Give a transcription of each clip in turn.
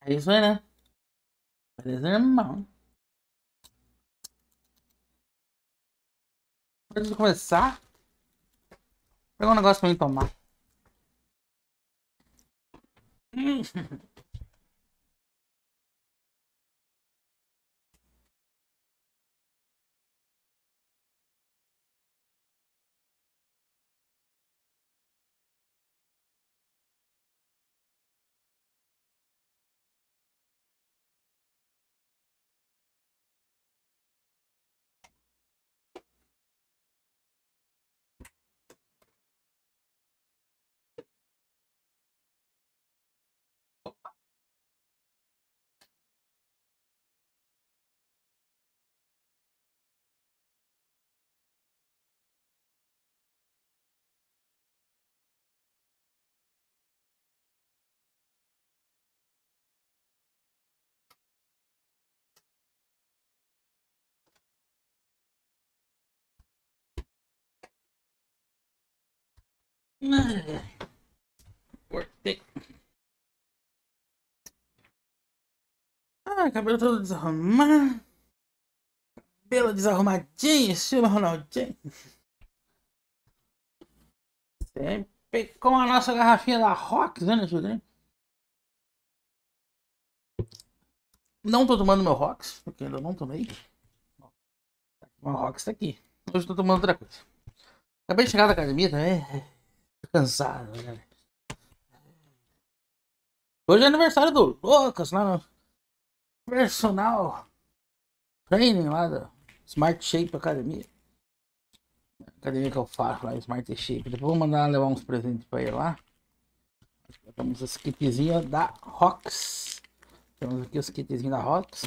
Ahí suena. Parece normal. Antes de começar, Pega um negócio pra mim tomar. Ah, é. ah, cabelo todo desarrumado. Cabelo desarrumadinho, estilo Ronaldinho. Sempre com a nossa garrafinha da Rox, né, né Judinho? Não tô tomando meu Rox, porque ainda não tomei. Meu Rox tá aqui. Hoje tô tomando outra coisa. Acabei de chegar da academia também. Cansado, né? Hoje é aniversário do Lucas lá né? no personal training lá da Smart Shape Academia. Academia que eu faço lá, Smart Shape. Depois vou mandar levar uns presentes pra ele lá. Temos as kitzinhas da Rox. Temos aqui os kitzinhos da Rox.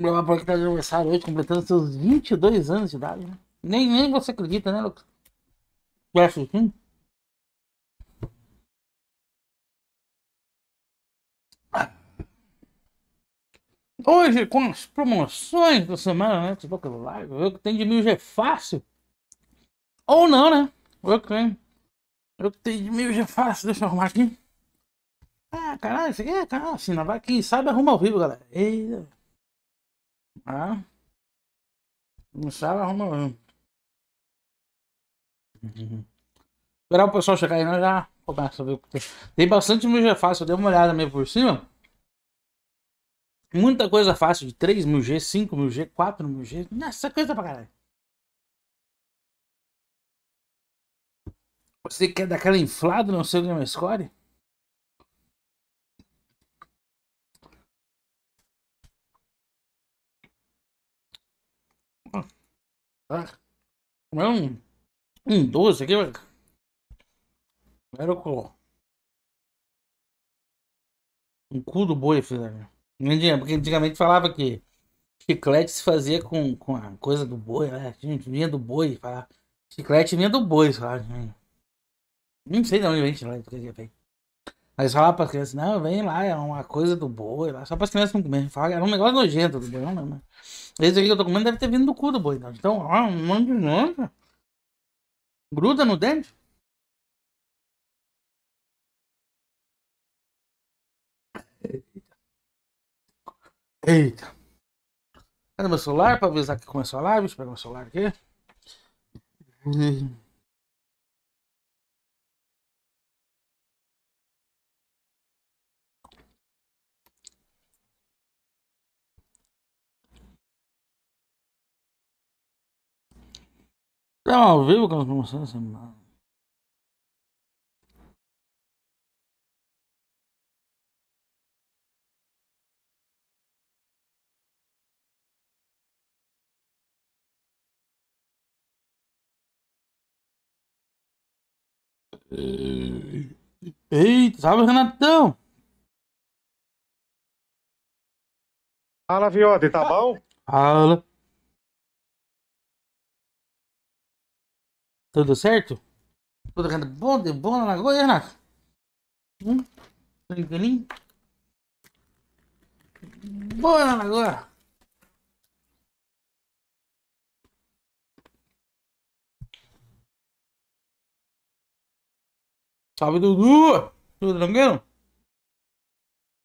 Vou levar pra que tá de aniversário hoje, completando seus 22 anos de idade, né? Nem, nem você acredita, né, Lucas? Jefferson. Hoje, com as promoções da semana, né? Xbox é Live, eu que tenho de mil já é fácil. Ou não, né? Eu que que tenho de mil já é fácil. Deixa eu arrumar aqui. Ah, caralho, isso aqui é, caralho, assim, vai aqui, sabe, arruma ao vivo, galera. Eita. Ah. Não sabe, arrumar ao vivo. Uhum. Esperar o pessoal chegar aí, nós já começa a ver o que tem. Tem bastante mil fácil, eu dei uma olhada meio por cima. Muita coisa fácil de 3 mil G, 5 mil G, 4 mil G. Nossa, coisa pra caralho. Você quer daquela inflada no seu game score? Ah. ah. Não. Hum, aqui うん、どうしていけばいいか。なるほど。Um cu do boi, fizeram. Mentira, porque antigamente falava que chiclete se fazia com, com a coisa do boi, né? Gente, vinha do boi, falava. Chiclete vinha do boi, falava. Não sei de onde vem chiclete, porque vem. Mas falava para as crianças, não, vem lá, é uma coisa do boi, lá. só para as crianças não comerem. Falava, era um negócio nojento do boi, não lembro. Esse aqui que eu tô comendo deve ter vindo do cu do boi, Então, então ó, um monte de nojo. Gruda no dente? Eita. Eita. Cadê meu celular para avisar que começou a live? Deixa eu pegar meu celular aqui. Estamos é ao vivo com as promoções semana. Assim, é. Eita, salve Renatão! Fala, Viote, tá ah. bom? Fala. Tudo certo? Tudo bom de bom na lagoa, Renato? Hum? Tranquilinho? Boa na lagoa! Salve, Dudu! Tudo tranquilo?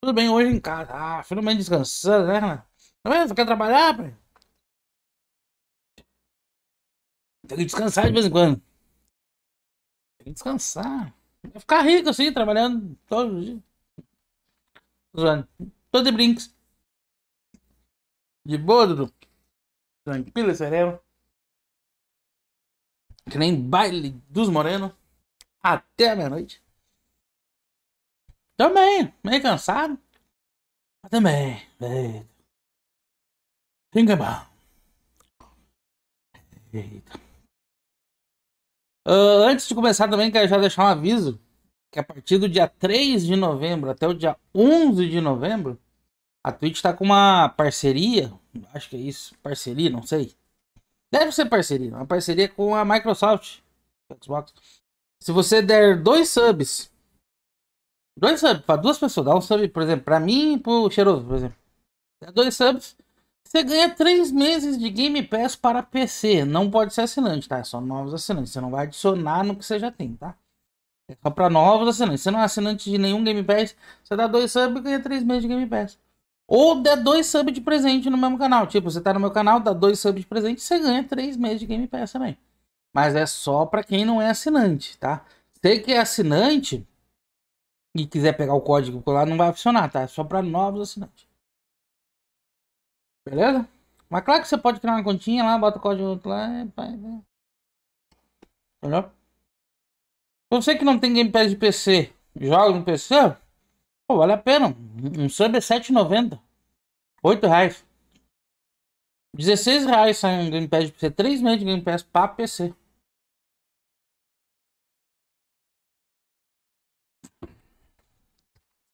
Tudo bem hoje em casa. Ah, finalmente descansando, né, Renato? Tá vendo? Você quer trabalhar, pai? tem que descansar de vez em quando. Tem que descansar. Vai ficar rico assim, trabalhando todo dia. Tô de brinks De bordo Tranquilo e sereno. Que nem baile dos morenos. Até meia-noite. Também, meio cansado. Mas também, eita. que bom. Eita. Uh, antes de começar também, quero já deixar um aviso que a partir do dia 3 de novembro até o dia 11 de novembro, a Twitch está com uma parceria, acho que é isso, parceria, não sei. Deve ser parceria, uma parceria com a Microsoft, Xbox. Se você der dois subs, dois subs para duas pessoas, dá um sub, por exemplo, para mim e o Cheiroso, por exemplo. Dá dois subs, você ganha três meses de Game Pass para PC. Não pode ser assinante, tá? É só novos assinantes. Você não vai adicionar no que você já tem, tá? É só para novos assinantes. Você não é assinante de nenhum Game Pass. Você dá dois subs e ganha três meses de Game Pass. Ou dá dois subs de presente no mesmo canal. Tipo, você tá no meu canal, dá dois subs de presente, você ganha três meses de Game Pass também. Mas é só para quem não é assinante, tá? Você que é assinante e quiser pegar o código lá, não vai funcionar, tá? É só para novos assinantes. Beleza? Mas claro que você pode criar uma continha lá, bota o código lá e vai. Entendeu? Eu que não tem gamepad de PC, joga no PC, pô, vale a pena. Um sub é 7,90. 8 reais. sai um gamepad de PC. 3 meses de gamepad para PC.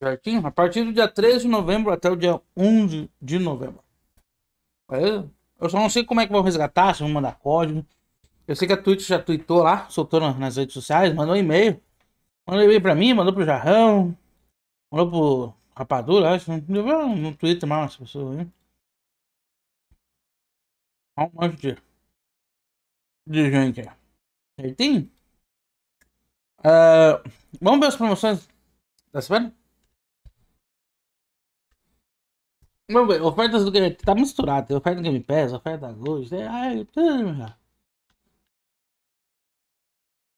Certinho? A partir do dia 13 de novembro até o dia 11 de novembro. Eu só não sei como é que vão resgatar, se vão mandar código. Eu sei que a Twitch já tweetou lá, soltou nas redes sociais, mandou um e-mail. Mandou um e-mail pra mim, mandou pro Jarrão, mandou pro Rapadura, acho. No Twitter mais umas pessoas, hein? um monte de, de gente aí. Certinho? Uh, vamos ver as promoções da semana? Não, ofertas do Game Tá misturado. Tem oferta do Game Pass, oferta da Gold. Tem... É, ai, tudo, já.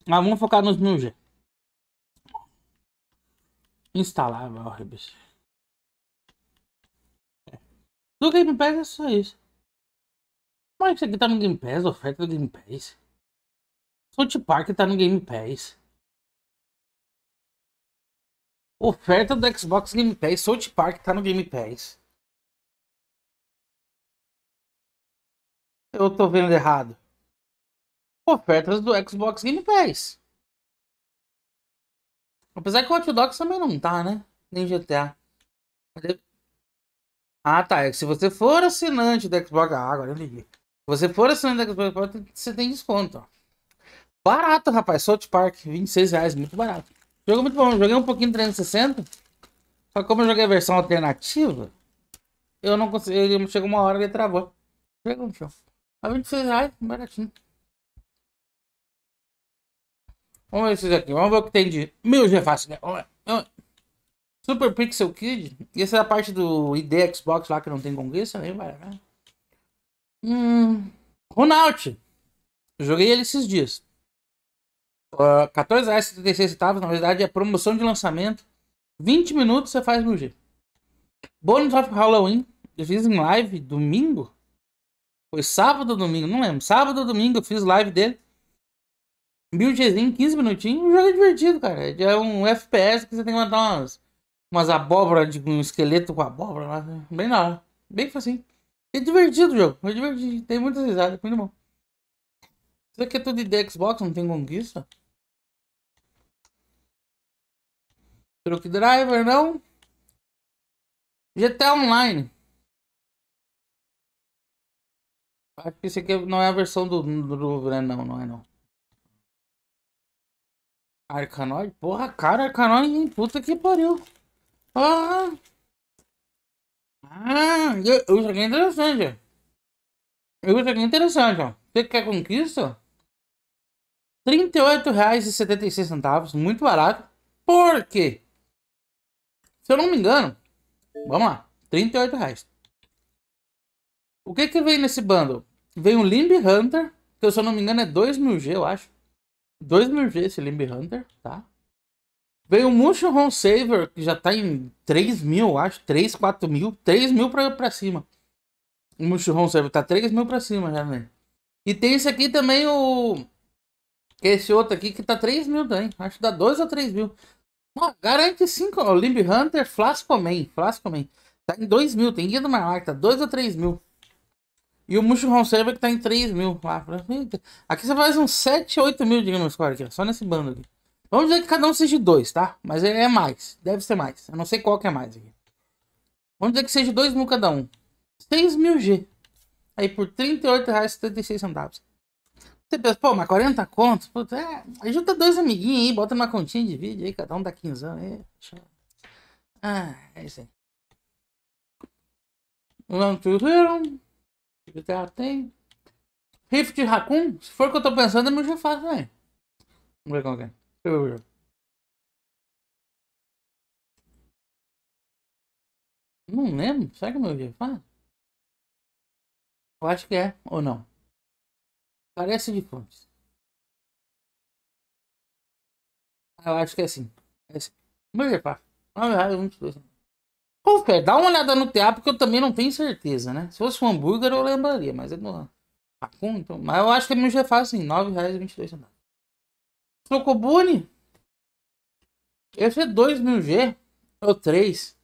Mas ah, vamos focar nos mil G. Instalar, ó, bicho. É. Do Game Pass é só isso. Mas isso aqui tá no Game Pass, oferta do Game Pass. South Park tá no Game Pass. Oferta do Xbox Game Pass, South Park tá no Game Pass. Eu tô vendo errado. Ofertas do Xbox Game Pass. Apesar que o Hot Dogs também não tá, né? Nem GTA. Ah, tá. É que se você for assinante do Xbox... Ah, agora eu liguei. Se você for assinante do Xbox, você tem desconto, ó. Barato, rapaz. South Park, 26 reais. Muito barato. Jogo muito bom. Joguei um pouquinho 360. Só que como eu joguei a versão alternativa, eu não consegui. Chegou uma hora e ele travou. Chegou no chão. A 26 reais, baratinho. Vamos ver esses aqui. Vamos ver o que tem de mil G fácil. Né? Super Pixel Kid. Essa é a parte do ID Xbox lá que não tem congresso nem vai. Né? Hum, Ronald. Joguei ele esses dias. Uh, 14 centavos, na verdade é promoção de lançamento. 20 minutos você faz mil G. Bônus of Halloween. Eu fiz em live domingo. Foi sábado ou domingo, não lembro. Sábado ou domingo eu fiz live dele. Mil Gzinho, 15 minutinhos, o jogo é divertido, cara. É um FPS que você tem que matar umas, umas abóboras, um esqueleto com abóbora lá. Né? Bem na hora. Bem assim. É divertido o jogo, é divertido. Tem muitas risadas, muito bom. Isso aqui é tudo de Xbox, não tem conquista. Truck Driver, não. GTA Online. Acho que isso aqui é, não é a versão do, do não, não é não. Arcanoid? Porra, cara, Arcanoid, puta que pariu. Ah, ah eu, isso aqui é interessante. Isso aqui é interessante, ó. Você quer conquista? R$38,76, muito barato. Por quê? Se eu não me engano, vamos lá, R$38,00. reais. O que que vem nesse bundle? Vem o Limb Hunter, que eu, se eu não me engano é 2000G, eu acho. 2000G esse Limb Hunter, tá? Vem o um Mushroom Saver, que já tá em 3000, eu acho. 3, 4 mil. pra, pra cima. O Mushroom Saver tá 3000 pra cima já, né? E tem esse aqui também, o... Esse outro aqui que tá 3 mil também. Acho que dá 2 ou 3 mil. Não, garante 5. O Limb Hunter Flascoman. Flascoman. Tá em 2 mil. Tem guia do Marlar que tá 2 ou 3 mil. E o Mushroom Saber que tá em 3 mil lá. Aqui você faz uns 7, 8 mil de Gnome Squad aqui, só nesse bando aqui. Vamos dizer que cada um seja dois, tá? Mas é mais. Deve ser mais. Eu não sei qual que é mais aqui. Vamos dizer que seja 2 mil cada um. 6 mil G. Aí por R$38,76. Você pensa, pô, mas 40 contos? Puta, é, ajuda dois amiguinhos aí, bota uma continha de vídeo aí, cada um dá 15 anos. Aí, Ah, é isso aí. Vamos de terra tem. Rift Raccoon? Se for o que eu tô pensando, é meu jefado, velho. Vamos ver qual é que é. Deixa eu ver Não lembro. Será que é meu jefado? Eu acho que é, ou não. Parece de fontes. Ah, eu acho que é assim. É assim. Meu jefado. 9 reais, não sei. Confer, dá uma olhada no teatro, porque eu também não tenho certeza, né? Se fosse um hambúrguer, eu lembraria, mas é do Facum, então. Mas eu acho que a minha já é faz assim, R$ 9,22. Chocobune. Esse é 2.000G ou 3.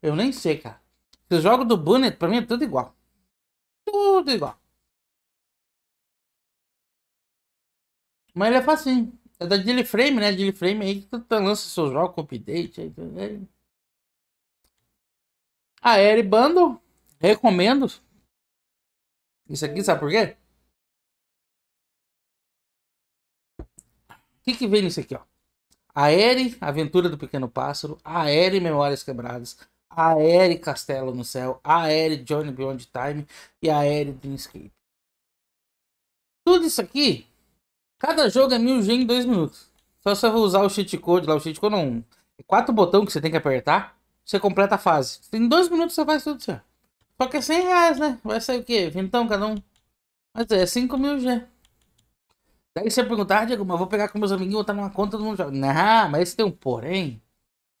Eu nem sei, cara. Os joga do Bunny, pra mim, é tudo igual. Tudo igual. Mas ele é facinho. É da Daily Frame, né? Daily Frame aí que lança seus jogos com update. Aí, a ah, é Bando recomendo. Isso aqui, sabe por quê? O que, que vem nisso aqui, ó? Aere, Aventura do Pequeno Pássaro, Aere Memórias Quebradas, Aere Castelo no Céu, Aere Johnny Beyond Time e Aere Dreamscape. Tudo isso aqui, cada jogo é 1000G em 2 minutos. Só se você usar o cheat code lá, o cheat code não. É quatro botões que você tem que apertar você completa a fase. Em dois minutos você faz tudo isso. Só que é 100 reais, né? Vai sair o quê? Vintão cada um? Mas é 5 mil já. Daí você perguntar, ah, Diego, mas vou pegar com meus amiguinhos, botar numa conta, do mundo joga. Não, mas esse tem um porém.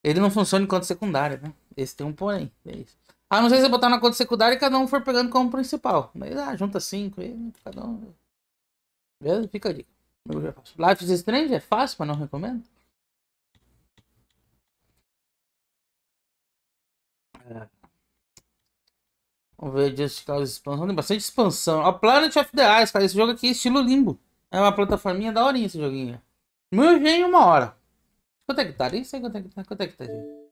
Ele não funciona enquanto secundária, né? Esse tem um porém. É isso. A não ser você botar na conta secundária e cada um for pegando como principal. Mas ah, junta 5 e cada um. Beleza? Fica a dica. Life is Strange é fácil, mas não recomendo. É. Vamos ver Just Cause expansão. Tem bastante expansão. A Planet of the Ice, cara. Esse jogo aqui é estilo limbo. É uma plataforminha daorinha esse joguinho. Mil em uma hora. Quanto é que tá? Nem sei quanto é que tá. Quanto é que tá, gente?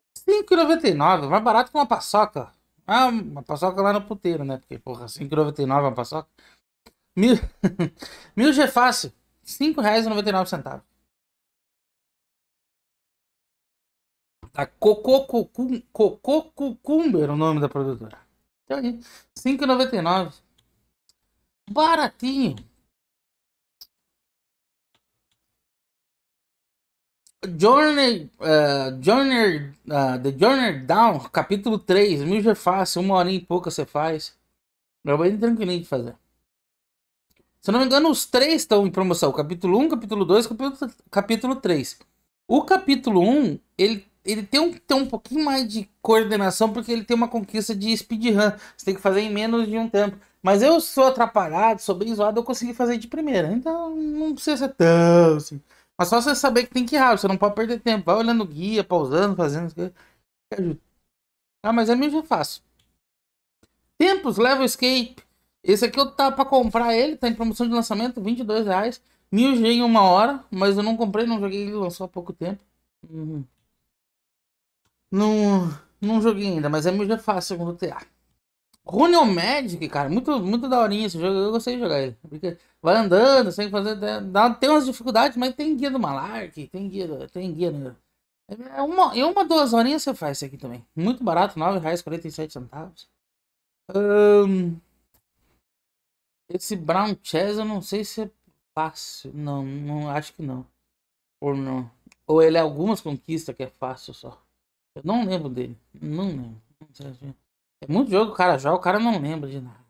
5,99. Mais barato que uma paçoca. Ah, uma paçoca lá no puteiro, né? Porque, porra, 5,99 uma paçoca. Mil, mil G fácil. R$ 5,99. Tá Cocô Cucum, Cocô Cucumber, é o nome da produtora. Então aí, 5,99. Baratinho. Journey, uh, Journey, uh, The Journey Down, capítulo 3. Mil já é fácil, uma hora e pouca você faz. É bem tranquilinho de fazer. Se não me engano, os três estão em promoção. Capítulo 1, capítulo 2, capítulo, capítulo 3. O capítulo 1, ele ele tem um, tem um pouquinho mais de coordenação, porque ele tem uma conquista de speedrun. Você tem que fazer em menos de um tempo. Mas eu sou atrapalhado, sou bem zoado, eu consegui fazer de primeira. Então não precisa ser tão assim. Mas só você saber que tem que ir rápido, você não pode perder tempo. Vai olhando guia, pausando, fazendo. Ah, mas é mesmo fácil. Tempos, level escape. Esse aqui eu tava pra comprar ele, tá em promoção de lançamento, 22 reais. Mil G em uma hora, mas eu não comprei, não joguei, ele lançou há pouco tempo. Uhum. Não, não joguei ainda, mas é muito fácil segundo TA. Runel Magic, cara, muito, muito daorinha esse jogo. Eu gostei de jogar ele. Porque vai andando, sem fazer. Dá, tem umas dificuldades, mas tem guia do Malark, tem guia tem guia do, é uma, é uma, duas horinhas você faz isso aqui também. Muito barato, R$ 9,47. Um, esse Brown Chess eu não sei se é fácil. Não, não acho que não. Ou não. Ou ele é algumas conquistas que é fácil só. Eu não lembro dele. Não lembro. É muito jogo o cara joga, o cara não lembra de nada.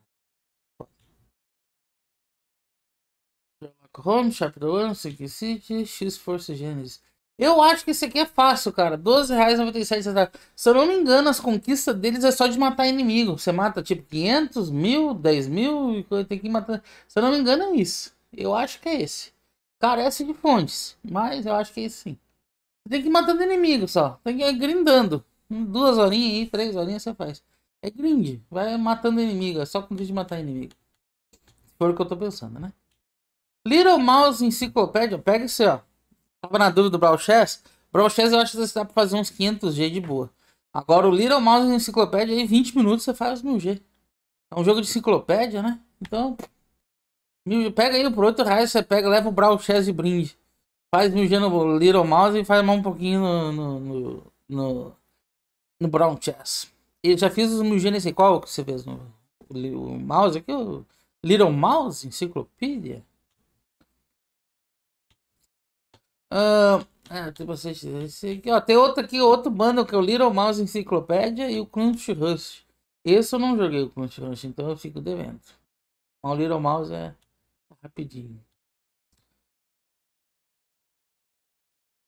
Home, Chapter One, Sinking City, X-Force Genesis. Eu acho que esse aqui é fácil, cara. R$12,97. Se eu não me engano, as conquistas deles é só de matar inimigo. Você mata tipo 500, mil, 10 mil e tem que matar. Se eu não me engano, é isso. Eu acho que é esse. Carece de fontes, mas eu acho que é esse sim. Tem que ir matando inimigo só. Tem que ir grindando. Duas horinhas aí, três horinhas você faz. É grind. Vai matando inimigo. É só com o de matar inimigo. Se for o que eu tô pensando, né? Little Mouse Enciclopédia. Pega isso ó. Tava na dúvida do Brawl Chess. Brawl Chess eu acho que você dá pra fazer uns 500G de boa. Agora o Little Mouse Enciclopédia aí, 20 minutos você faz 1000G. É um jogo de enciclopédia, né? Então... Pega aí por 8 reais, você pega, leva o Brawl Chess e brinde. Faz mil G no Little Mouse e faz mais um pouquinho no, no, no, no, no Brown Chess. Eu já fiz os mil G nesse qual que você fez no o Mouse aqui? O Little Mouse Enciclopédia? Ah, é, tem bastante esse aqui, ó, tem outro aqui, outro bando que é o Little Mouse Enciclopédia e o Crunch Rush. Esse eu não joguei o Crunch Rush, então eu fico devendo. O Little Mouse é rapidinho.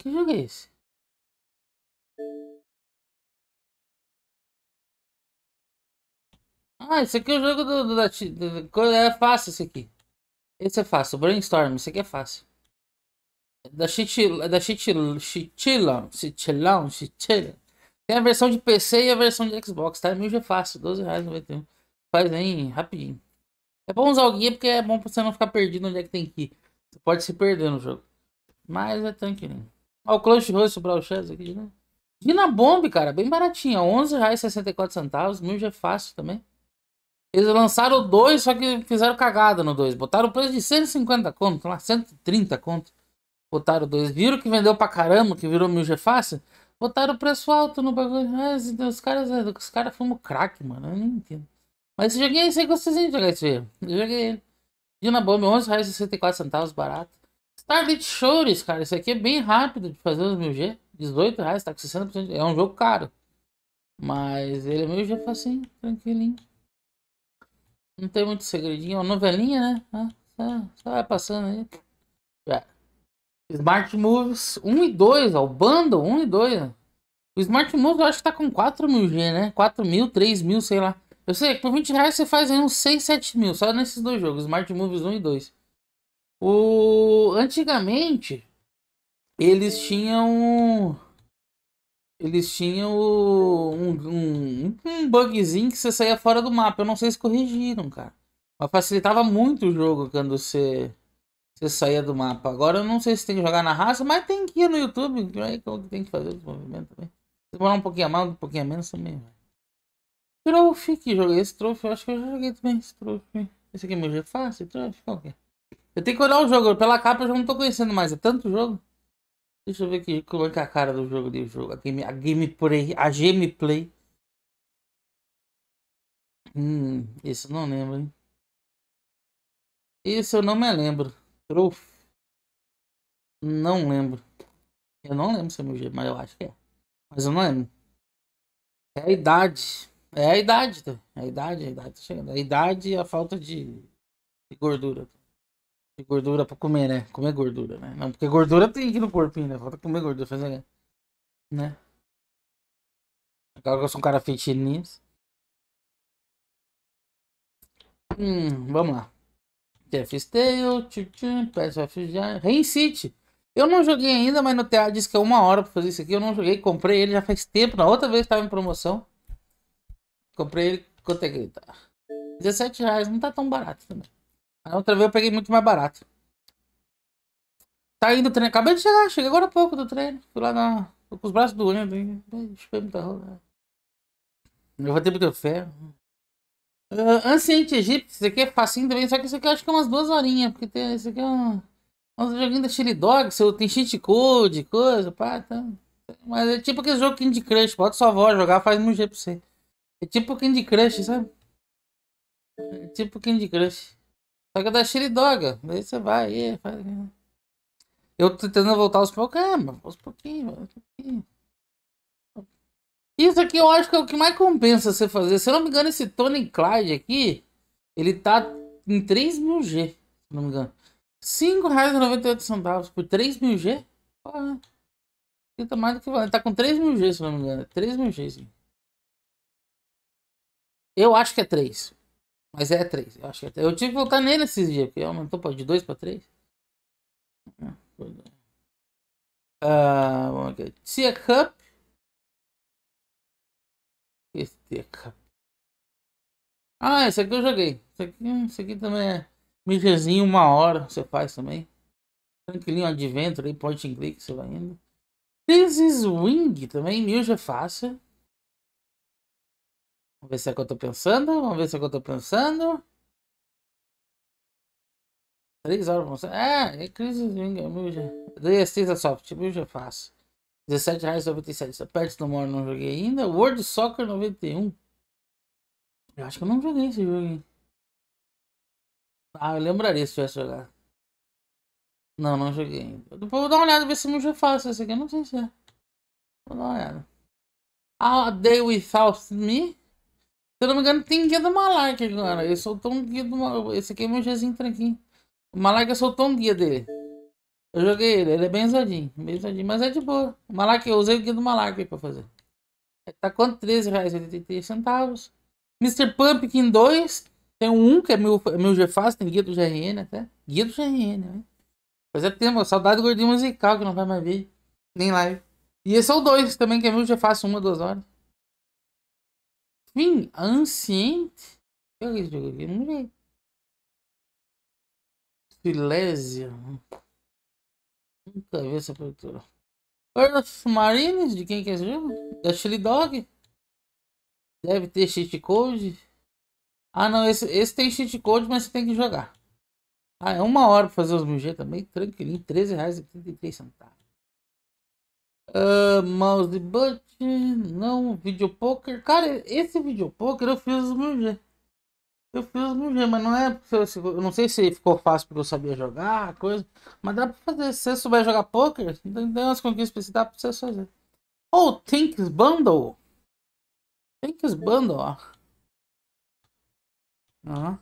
Que jogo é esse? Ah, esse aqui é o jogo do, do da, da, É fácil esse aqui. Esse é fácil. Brainstorm, esse aqui é fácil. É da é Chitila. Da Chitila. Tem a versão de PC e a versão de Xbox, tá? Mil já é fácil. 12 reais 91. Faz aí rapidinho. É bom usar o guia porque é bom pra você não ficar perdido onde é que tem que ir. Você pode se perder no jogo. Mas é tranquilo. Né? Olha o Clutch Rose o Brawl Chance aqui, né? Vina Bomb, cara, bem baratinha. R$11,64, mil já é fácil também. Eles lançaram dois, só que fizeram cagada no dois. Botaram o preço de 150 conto, lá, 130 conto. Botaram dois. Viram que vendeu pra caramba, que virou mil G é fácil? Botaram o preço alto no bagulho. Mas, ah, então, os caras, é, os caras fumam crack, mano. Eu não entendo. Mas esse joguinho aí, sei que vocês iam jogar esse jogo. Eu joguei ele. Dina Bomb, R$11,64, barato. Starlit Shores, cara, isso aqui é bem rápido de fazer os 1000G. 18 reais, tá com 60%. É um jogo caro. Mas ele é meio já assim, tranquilinho. Não tem muito segredinho. É Uma novelinha, né? Ah, só, vai passando aí. Já. É. Smart Moves 1 e 2, ó. O bundle 1 e 2. Ó. Né? O Smart Moves eu acho que tá com 4 mil G, né? 4 mil, 3 mil, sei lá. Eu sei que por 20 reais você faz aí uns 6, 7 mil. Só nesses dois jogos. Smart Moves 1 e 2. O antigamente eles tinham eles tinham um, um, um bugzinho que você saía fora do mapa. Eu não sei se corrigiram, cara. Mas facilitava muito o jogo quando você, você saía do mapa. Agora eu não sei se tem que jogar na raça, mas tem que ir no YouTube. Aí tem que fazer também. Demorar um pouquinho a mais, um pouquinho a menos também. eu que joguei. É esse trophy eu acho que eu já joguei também. Esse trophy. Esse aqui é meu jeito fácil, qualquer. É? Eu tenho que olhar o jogo. Pela capa eu já não tô conhecendo mais. É tanto jogo. Deixa eu ver aqui como é que é a cara do jogo de jogo. A, game, a gameplay. A gameplay. Hum, esse eu não lembro, hein? Esse eu não me lembro. Não lembro. Eu não lembro se é meu jeito, mas eu acho que é. Mas eu não lembro. É a idade. É a idade, tá? É a idade, é a idade tá chegando. É a idade e a falta de, de gordura de gordura pra comer, né? Comer gordura, né? Não, porque gordura tem aqui no corpinho, né? Falta comer gordura, fazer. Né? Agora que eu sou um cara nisso. Hum, vamos lá. Jeff Stale, Pass of Rain City. Eu não joguei ainda, mas no TA disse que é uma hora pra fazer isso aqui. Eu não joguei, comprei ele já faz tempo. Na outra vez tava em promoção. Comprei ele, quanto é que ele tá? 17 reais, não tá tão barato também. A outra vez eu peguei muito mais barato. Tá indo o treino. Acabei de chegar, cheguei agora há pouco do treino. Fui lá na. Tô com os braços doendo, hein? muita roupa Eu vou ter muito ferro. Uh, ah, Ancient Egypt, esse aqui é facinho também, só que esse aqui eu acho que é umas duas horinhas, porque tem, esse aqui é um, um joguinho da Chili Dog, seu, tem cheat code, coisa, pá, tá. Mas é tipo aquele jogo Candy Crush, bota sua avó jogar, faz um jeito pra você. É tipo Candy Crush, sabe? É tipo Candy Crush. Só que é da Shiridoga. Daí você vai, e faz... Eu tô tentando voltar aos pouquinhos, ah, aos pouquinhos, aos pouquinhos. Isso aqui eu acho que é o que mais compensa você fazer. Se eu não me engano, esse Tony Clyde aqui, ele tá em 3.000 G, se não me engano. R$ 5,98 por 3.000 G? tá mais do que valendo. Tá com 3.000 G, se não me engano. 3 mil G, sim. Eu acho que é 3. Mas é 3. Eu, acho que é eu tive que voltar nele esses dias, porque aumentou pô, de 2 para 3. Ah, vamos aqui. Tia Cup. Esse é Tia Cup. Ah, esse aqui eu joguei. Esse aqui, hum, esse aqui também é milhezinho, uma hora você faz também. Tranquilinho, Adventure aí, point and click, você vai indo. This is Wing também, já é fácil. Vamos ver se é o que eu tô pensando. Vamos ver se é o que eu tô pensando. Três horas pra você. Ah, é, é crise de DST da é Soft, eu já faço. R$17,97. aperte no More, não joguei ainda. World Soccer 91. Eu acho que eu não joguei esse jogo. Ah, eu lembraria se tivesse jogado. Não, não joguei ainda. Depois vou dar uma olhada ver se eu já faço esse aqui. Eu não sei se é. Vou dar uma olhada. A ah, Day Without Me eu não me engano, tem guia do Malarca, agora. Ele soltou um guia do Malarca. Esse aqui é meu g tranquilo. O Malarca soltou um guia dele. Eu joguei ele, ele é bem zadinho, bem zadinho, mas é de boa. O Malarca, eu usei o guia do Malarca pra fazer. Tá quanto? R$13,83. Mr. Pumpkin 2. Tem um que é meu, é meu GFAS, tem guia do GRN até. Guia do GRN, né? Fazia é tempo, saudade do gordinho musical que não vai mais ver. Nem live. E esse é o 2 também, que é meu GFAS, uma, duas horas. Sim, Ancient. Eu joguei, não sei. Silésia. Nunca vi essa produtora. Earth of Marines, de quem que é esse jogo? Da Chili Dog. Deve ter cheat code. Ah não, esse, esse tem cheat code, mas você tem que jogar. Ah, é uma hora pra fazer os mil também, tranquilinho, 13 reais e 33 centavos. Uh, mouse button, não, vídeo poker. Cara, esse vídeo poker eu fiz o meu jeito. Eu fiz o meu jeito, mas não é. Eu não sei se ficou fácil porque eu sabia jogar, coisa. Mas dá para fazer. Se você souber jogar poker, tem umas conquistas que dá para você fazer. Ou oh, Thinks Bundle. Thinks Bundle, ó. Uhum.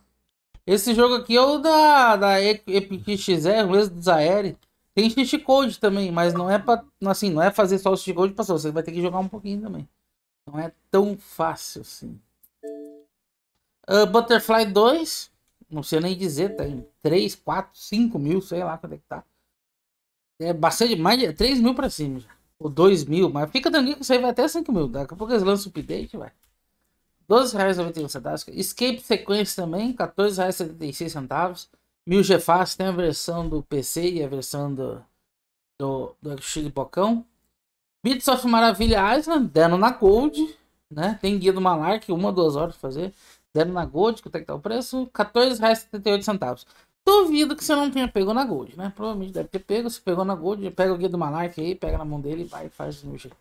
Esse jogo aqui é o da, da Epic XR, é, mesmo do Zaire. Tem cheat code também, mas não é para assim, não é fazer só o cheat code passou, você vai ter que jogar um pouquinho também. Não é tão fácil assim. Uh, Butterfly 2, não sei nem dizer, tá em 3, 4, 5 mil, sei lá quanto é que tá. É bastante, mais de 3 mil pra cima já. Ou 2 mil, mas fica tranquilo que isso aí vai até 5 mil. Daqui a pouco eles lançam o update, vai. R$12,91. Escape Sequence também, R$14,76. Mil GFAS tem a versão do PC e a versão do, do, do Xiribocão. Beats of Maravilha Island, deram na Gold, né? Tem guia do Malark, uma duas horas pra fazer. Deram na Gold, que tá é que tá o preço, R$14,78. Duvido que você não tenha pego na Gold, né? Provavelmente deve ter pego. Se pegou na Gold, pega o guia do Malark aí, pega na mão dele e vai faz no jeito.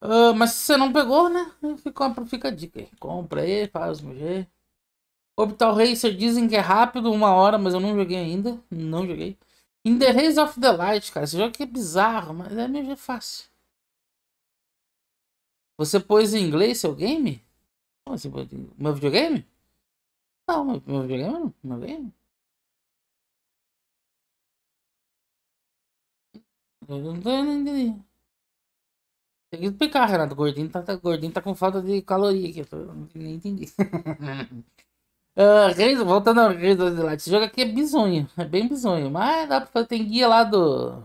Uh, mas se você não pegou, né? Fica, fica a dica aí. Compra aí, faz no jeito. Orbital Racer dizem que é rápido, uma hora, mas eu não joguei ainda. Não joguei. In the Race of the Light, cara. Esse jogo que é bizarro, mas é meio fácil. Você pôs em inglês seu game? Como você pôs em... Meu videogame? Não, meu videogame não. Meu game. Eu não tô entendendo. Tem que explicar, Renato. O gordinho tá, tá, gordinho tá com falta de caloria aqui. Eu tô, não entendi. Uh, voltando ao Reis do Light, esse jogo aqui é bizonho, é bem bizonho, mas dá pra fazer, tem guia lá do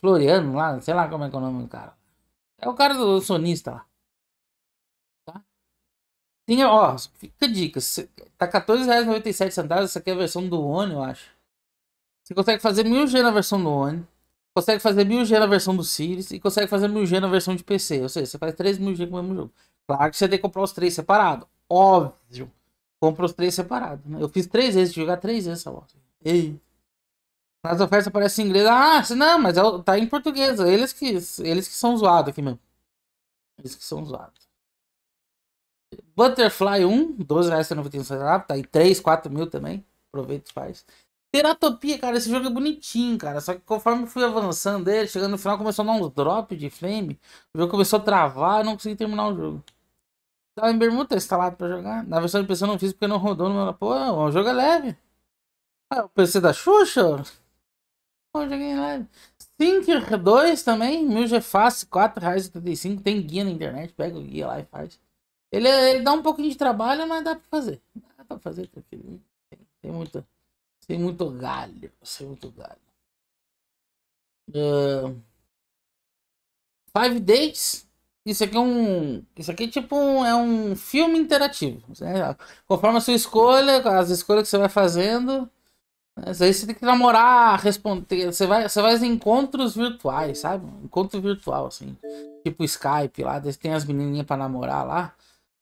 Floriano, lá, sei lá como é que é o nome do cara. É o cara do sonista lá. Tá? Tinha, ó, fica dica, tá R$14,97, essa aqui é a versão do One, eu acho. Você consegue fazer 1000G na versão do One, consegue fazer 1000G na versão do Series e consegue fazer 1000G na versão de PC, ou seja, você faz 3000G com o mesmo jogo. Claro que você tem que comprar os três separados, óbvio compro os três separados. Né? Eu fiz três vezes, jogar três vezes essa bosta. Ei. Nas ofertas aparece em inglês. Ah, não, mas é tá em português. É eles que, eles que são zoados aqui mesmo. Eles que são zoados. Butterfly 1, 12 reais Tá aí 3, 4 mil também. Aproveita e faz. Teratopia, cara, esse jogo é bonitinho, cara. Só que conforme eu fui avançando dele, chegando no final, começou a dar uns drops de frame. O jogo começou a travar, eu não consegui terminar o jogo. Tá em Bermuda instalado pra jogar. Na versão do PC eu não fiz porque não rodou no meu. Pô, o é jogo é leve. Ah, o PC da Xuxa? Pô, joguei leve. Sinker 2 também. Mil G-Face, R$4,35. Tem guia na internet. Pega o guia lá e faz. Ele, ele dá um pouquinho de trabalho, mas dá pra fazer. Dá pra fazer tranquilo. Tem, tem, muito, tem muito galho. Tem muito galho. Uh, five Days. Isso aqui é um. Isso aqui é tipo um, é um filme interativo. Né? Conforme a sua escolha, as escolhas que você vai fazendo. Né? Aí você tem que namorar, responder. Você vai, você vai encontros virtuais, sabe? Encontro virtual, assim. Tipo Skype lá, tem as menininhas pra namorar lá.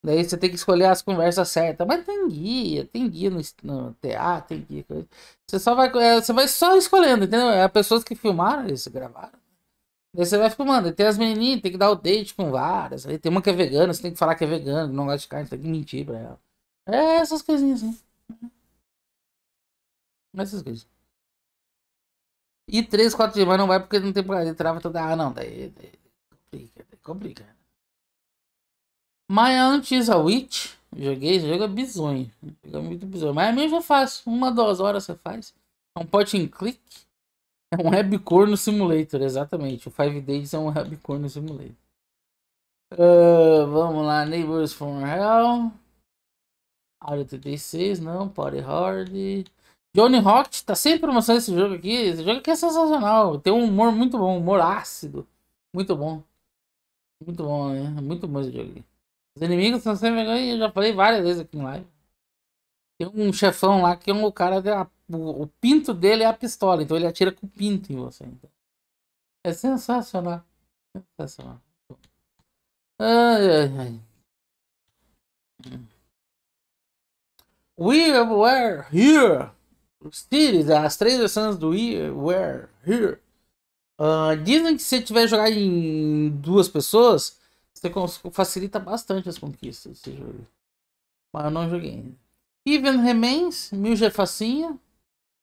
Daí você tem que escolher as conversas certas. Mas tem guia, tem guia no, no tem guia. Você só vai. É, você vai só escolhendo, entendeu? É pessoas que filmaram isso, gravaram. Daí você vai ficar, mano, tem as menininhas, tem que dar o date com várias. Aí tem uma que é vegana, você tem que falar que é vegana não gosta de carne, tem que mentir pra ela. É essas coisinhas assim. É essas coisas. E três quatro de maio não vai porque não tem pra ele trava toda. Ah, não, daí, daí complica, daí complica. Mas antes a Witch, joguei, joga é bizonho. Joga é muito bizonho. Mas mesmo já faço, uma, duas horas você faz. É um pote em clique. É um Rabcore Simulator, exatamente. O Five Days é um Rabcore Simulator. Uh, vamos lá, Neighbors from Hell. Área 36, não, Party Hard. Johnny Rock tá sempre promoção esse jogo aqui. Esse jogo aqui é sensacional. Tem um humor muito bom, humor ácido. Muito bom. Muito bom, né? Muito bom esse jogo aqui. Os inimigos são sempre. Eu já falei várias vezes aqui em live. Tem um chefão lá que é um cara uma o, o, pinto dele é a pistola, então ele atira com o pinto em você. Então. É sensacional. Sensacional. Ai, ai, ai. We were here. Cities, as três versões do We were here. Uh, dizem que se tiver jogar em duas pessoas, você facilita bastante as conquistas desse jogo. Mas eu não joguei ainda. Even Remains, Mil Facinha.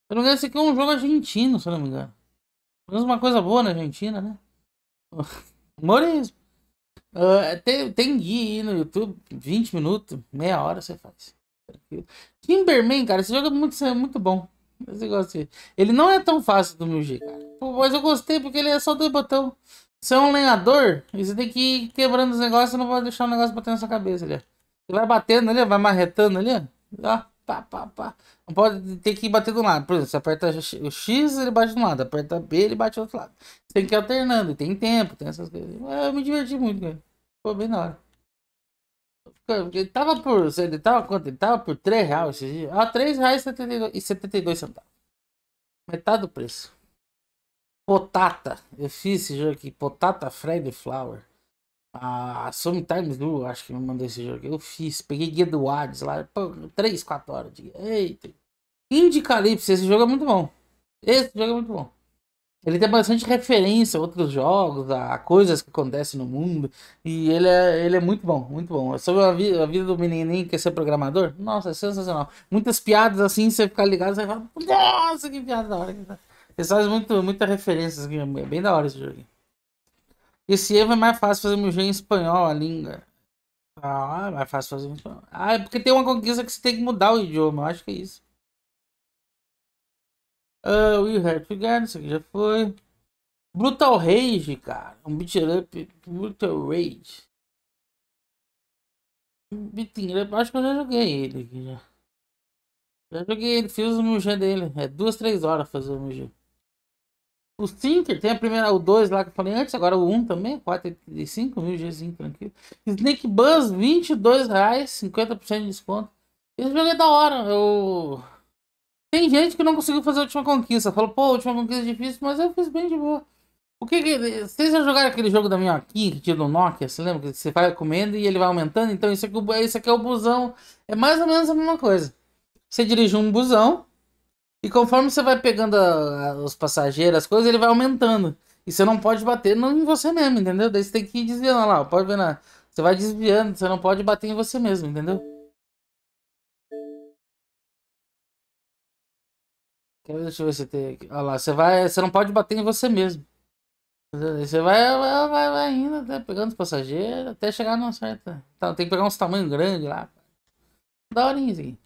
Eu não me engano, esse aqui é um jogo argentino, se eu não me engano. Pelo menos uma coisa boa na Argentina, né? Humorismo. Uh, ah, tem, tem guia aí no YouTube, 20 minutos, meia hora você faz. Timberman, cara, esse jogo é muito, é muito bom. Esse negócio Ele não é tão fácil do meu jeito, cara. Mas eu gostei porque ele é só dois botão. Você é um lenhador e você tem que ir quebrando os negócios, você não pode deixar o negócio bater na sua cabeça ali. Você vai batendo ali, vai marretando ali, ó. Pá, pá, pá. Não pode ter que bater de um lado. Por exemplo, você aperta o X, ele bate de um lado. Aperta B, ele bate do outro lado. Você tem que ir alternando. Tem tempo, tem essas coisas. Eu me diverti muito, cara. Foi bem na hora. Ele tava por. Ele tava quanto? Ele tava por 3 reais esses dias. Ah, 3 reais e 72 centavos. Metade do preço. Potata. Eu fiz esse jogo aqui. Potata Fred Flower a times Do, acho que me mandou esse jogo. Eu fiz, peguei Guia do Hades lá, pô, 3, 4 horas. De... Eita. Indicalipse, esse jogo é muito bom. Esse jogo é muito bom. Ele tem bastante referência a outros jogos, a coisas que acontecem no mundo. E ele é, ele é muito bom, muito bom. Sobre a, vida a vida do menininho que é ser programador, nossa, é sensacional. Muitas piadas assim, você fica ligado, você fala, nossa, que piada da hora. Tá. Eles faz muito, muitas referências, é bem da hora esse jogo. Esse erro é mais fácil fazer meu em espanhol, a língua. Ah, é mais fácil fazer em espanhol. Ah, é porque tem uma conquista que você tem que mudar o idioma, eu acho que é isso. Uh, we have to get, isso aqui já foi. Brutal Rage, cara. Um beat up. Brutal Rage. Beating up, acho que eu já joguei ele aqui já. Já joguei ele, fiz o meu dele. É duas, três horas fazer o meu o 5, tem a primeira, o 2 lá que eu falei antes, agora o 1 um também, 4,35 mil Gzinho, tranquilo. Snake Buzz, 22 reais, 50% de desconto. Esse jogo é da hora, eu... Tem gente que não conseguiu fazer a última conquista, falou, pô, a última conquista é difícil, mas eu fiz bem de boa. O que que... Vocês já jogaram aquele jogo da minhoquinha que tinha no Nokia, você lembra? Que você vai comendo e ele vai aumentando, então isso aqui, isso aqui é o busão, é mais ou menos a mesma coisa. Você dirige um busão, e conforme você vai pegando a, a, os passageiros, as coisas, ele vai aumentando. E você não pode bater não, em você mesmo, entendeu? Daí você tem que ir desviando lá, pode ver na. Você vai desviando, você não pode bater em você mesmo, entendeu? Deixa eu ver se tem aqui. Olha lá, você vai. Você não pode bater em você mesmo. Você vai, vai, vai, vai indo, até pegando os passageiros, até chegar numa certa. Então, tem que pegar uns tamanhos grandes lá. Daorinha isso aqui.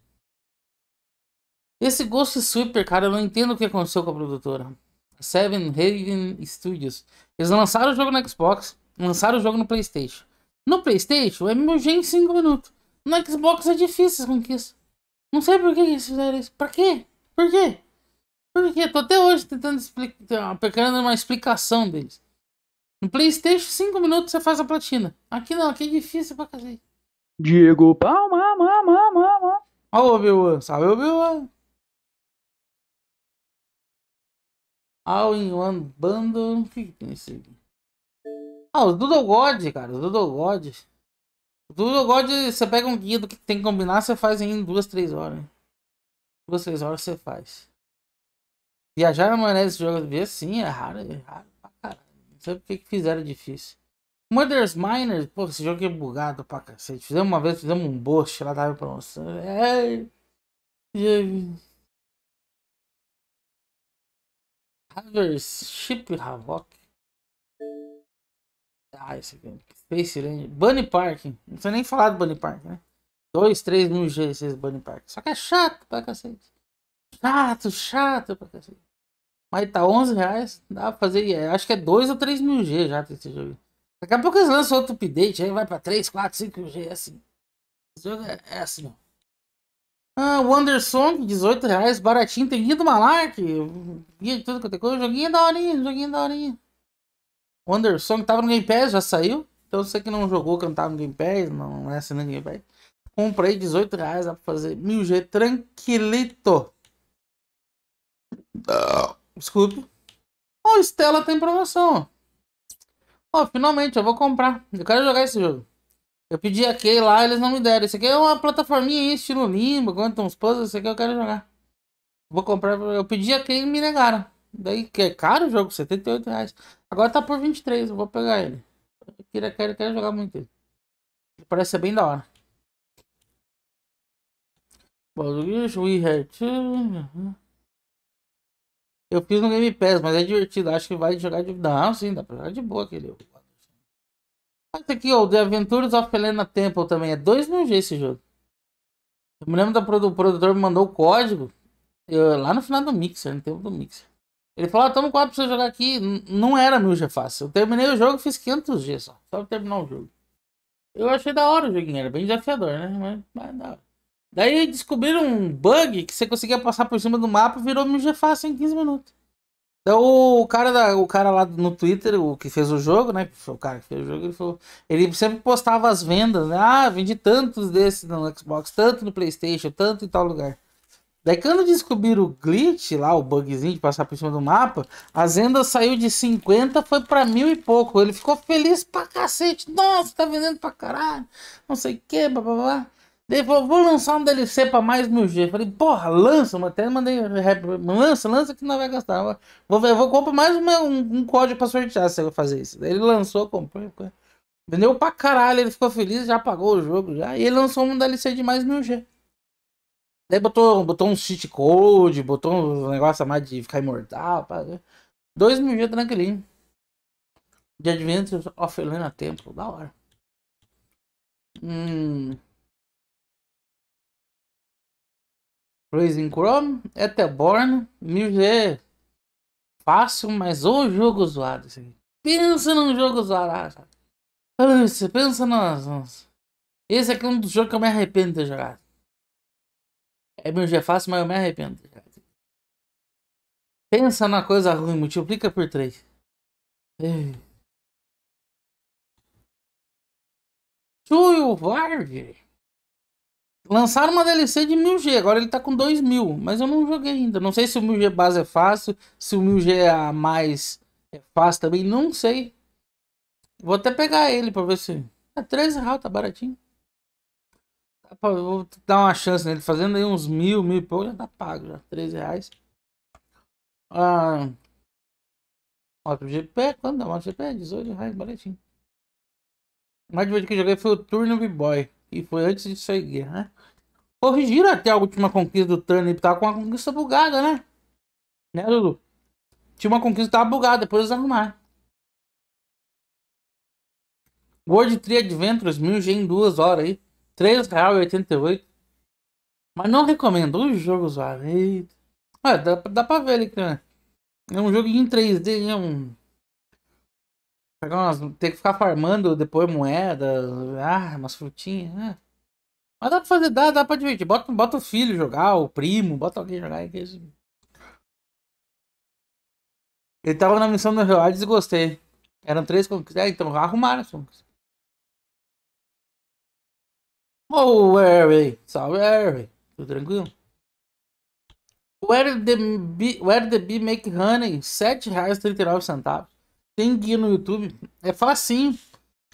Esse Ghost Sweeper, cara, eu não entendo o que aconteceu com a produtora. Seven Haven Studios. Eles lançaram o jogo no Xbox, lançaram o jogo no PlayStation. No PlayStation é MMOG em 5 minutos. No Xbox é difícil as conquistas. Não sei por que eles fizeram isso. Pra quê? Por quê? Por quê? Tô até hoje tentando explicar, pegando uma explicação deles. No PlayStation, 5 minutos você faz a platina. Aqui não, aqui é difícil pra fazer Diego Palma, ma, ma, ma, ma. Ó o Obi-Wan, salve Obi-Wan. All in One Bundle. O que, que tem isso aqui? Ah, o Doodle God, cara. O Doodle God. O Doodle God, você pega um guia do que tem que combinar, você faz em duas, três horas. Duas, três horas você faz. Viajar na maionese de jogo ver, sim, é raro, é raro pra caralho. Não sei por que fizeram difícil. Mother's Miners, pô, esse jogo é bugado pra cacete. Fizemos uma vez, fizemos um boche lá, da promoção. É. Havers Ship Havoc. Ah, esse aqui. É Space Ranger. Bunny Park. Não sei nem falar do Bunny Park, né? 2, 3 mil G esses Bunny Park. Só que é chato pra cacete. Chato, chato pra cacete. Mas tá 11 reais. Dá pra fazer. É, acho que é 2 ou 3 mil G já desse jogo. Daqui a pouco eles lançam outro update. Aí vai pra 3, 4, 5 G. É assim. Esse jogo é, é assim, ó. Ah, Wondersong, 18 reais, baratinho. Tem guia do Malark, guia de tudo quanto é o Joguinho da horinha, joguinho da horinha. Wondersong tava no Game Pass, já saiu. Então você que não jogou, cantava no Game Pass, não é assinante Game Pass. Comprei 18 reais, dá pra fazer 1000G tranquilito. Ah, desculpe. Ó, oh, Stella tem promoção. Ó, oh, finalmente, eu vou comprar. Eu quero jogar esse jogo. Eu pedi aquele lá, eles não me deram. Isso aqui é uma plataforminha aí, estilo limbo, uns puzzles, isso aqui eu quero jogar. Vou comprar, eu pedi aquele e me negaram. Daí que é caro o jogo, 78 reais. Agora tá por 23, eu vou pegar ele. Eu quero, quero, quero jogar muito ele. Parece ser bem da hora. Baldur's We Eu fiz no Game Pass, mas é divertido. Acho que vai jogar de. Não, sim, dá pra jogar de boa aquele. Mas aqui, ó, The Adventures of Helena Temple também. É 2000G esse jogo. Eu me lembro do produtor me mandou o código eu, lá no final do Mixer, no tempo do Mixer. Ele falou, estamos ah, quatro pra você jogar aqui. Não era mil G fácil. Eu terminei o jogo e fiz 500G só. Só pra terminar o jogo. Eu achei da hora o joguinho, era bem desafiador, né? Mas, mas da hora. Daí descobriram um bug que você conseguia passar por cima do mapa e virou mil G fácil em 15 minutos. Então o cara, da, o cara lá no Twitter, o que fez o jogo, né? O cara que fez o jogo, ele falou. Ele sempre postava as vendas, né? Ah, vendi tantos desses no Xbox, tanto no Playstation, tanto em tal lugar. Daí quando descobriram o glitch lá, o bugzinho de passar por cima do mapa, a venda saiu de 50, foi para mil e pouco. Ele ficou feliz pra cacete. Nossa, tá vendendo pra caralho. Não sei o que, blá blá blá. Daí falou, vou lançar um DLC pra mais mil G. Falei, porra, lança, até mandei, lança, lança que não vai gastar. Vou ver, vou comprar mais um, um, código pra sortear se eu fazer isso. ele lançou, comprou, vendeu pra caralho, ele ficou feliz, já pagou o jogo já. E ele lançou um DLC de mais mil G. Daí botou, botou um cheat code, botou um negócio a mais de ficar imortal. Pá, né. dois mil G tranquilinho. De Adventures of Elena Temple, da hora. Hum. Blazing Chrome, Etheborn, 1000G. Fácil, mas o jogo zoado. Assim. Pensa num jogo zoado. Você pensa nas. nas... Esse aqui é um dos jogos que eu me arrependo de ter jogado. É 1000G fácil, mas eu me arrependo de ter jogado. Pensa na coisa ruim, multiplica por 3. Ei. o Varg. Lançaram uma DLC de 1000G, agora ele tá com 2000, mas eu não joguei ainda. Não sei se o 1000G base é fácil, se o 1000G é a mais é fácil também, não sei. Vou até pegar ele pra ver se. É 13 reais, tá baratinho. Vou dar uma chance nele, fazendo aí uns mil, mil e pouco, já tá pago já, 13 reais. Ah, MotoGP, quando dá MotoGP? 18 é reais, baratinho. O mais divertido que eu joguei foi o Turno B-Boy. E foi antes de sair guerra, né? corrigiram até a última conquista do Turnip, tava com uma conquista bugada, né? Né, Lulu? Tinha uma conquista que tava bugada, depois eles arrumaram. World Tree Adventures 1000G em duas horas aí. R$3,88. Mas não recomendo. Os jogos valem. Ué, dá, dá pra ver ali, cara. É, é um jogo em 3D, é um. Tem que ficar farmando depois moeda. Ah, umas frutinhas, né? Mas dá pra fazer, dá, dá pra divertir. Bota, bota o filho jogar, o primo, bota alguém jogar. Ele tava na missão do Rewards e gostei. Eram três conquistas. É, então arrumaram as conquistas. Oh, Harry. Salve, Harry. Tudo tranquilo? Where the, bee, where the Bee Make Honey, R$7,39. Tem guia no YouTube. É facinho.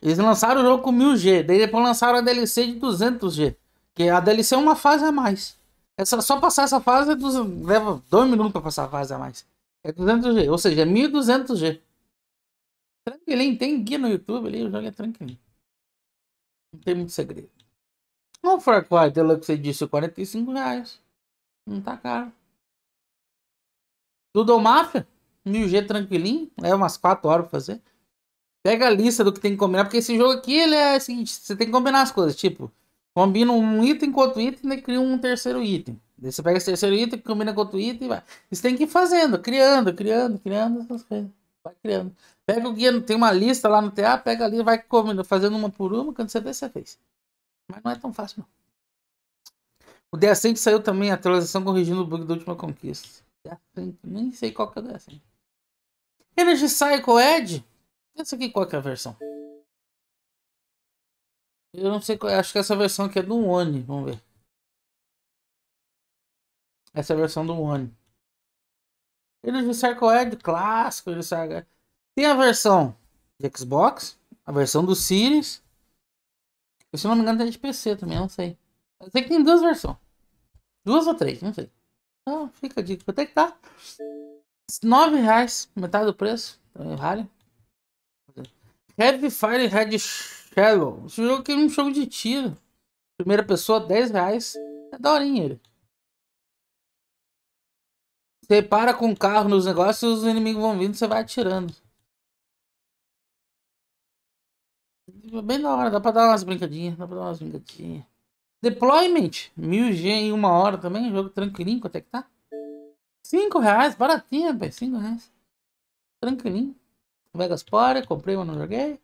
Eles lançaram o jogo com 1000G, daí depois lançaram a DLC de 200G. Que a DLC é uma fase a mais. É só, só passar essa fase é dos, leva 2 minutos pra passar a fase a mais. É 200G, ou seja, é 1200G. Tranquilinho, tem guia no YouTube ali, o jogo é tranquilinho. Não tem muito segredo. O Far Cry Deluxe disse 45 reais. Não tá caro. Tudo 1000G tranquilinho, é umas 4 horas pra fazer. Pega a lista do que tem que combinar, porque esse jogo aqui ele é o assim, seguinte, você tem que combinar as coisas, tipo, combina um item com outro item e cria um terceiro item. Daí você pega esse terceiro item, combina com outro item e vai. Você tem que ir fazendo, criando, criando, criando essas coisas. Vai criando. Pega o guia, tem uma lista lá no TA, pega ali, vai combinando, fazendo uma por uma, quando você vê, você fez. Mas não é tão fácil, não. O Deacent saiu também, a atualização corrigindo o bug da última conquista. nem sei qual que é o Deacent. Energy Cycle Edge? Essa aqui qual é a versão? Eu não sei qual, acho que essa versão aqui é do One, vamos ver. Essa é a versão do One. Ele de Sarcoed é clássico, ele sabe. É. Tem a versão de Xbox, a versão do Series. se não me engano, tem de PC também, não sei. Eu sei que tem duas versões. Duas ou três, não sei. Então, fica a dica. Quanto é que tá? R$ reais metade do preço. Então, é raro. Heavy Fire Red Shadow. Esse jogo aqui é um jogo de tiro. Primeira pessoa, 10 reais. É daorinha ele. Você para com o carro nos negócios, os inimigos vão vindo, você vai atirando. Bem da hora, dá pra dar umas brincadinhas, dá pra dar umas brincadinhas. Deployment, 1000G em uma hora também, jogo tranquilinho, quanto é que tá? 5 reais, baratinho, rapaz, 5 reais. Tranquilinho. Vegas Party, comprei, mas não joguei.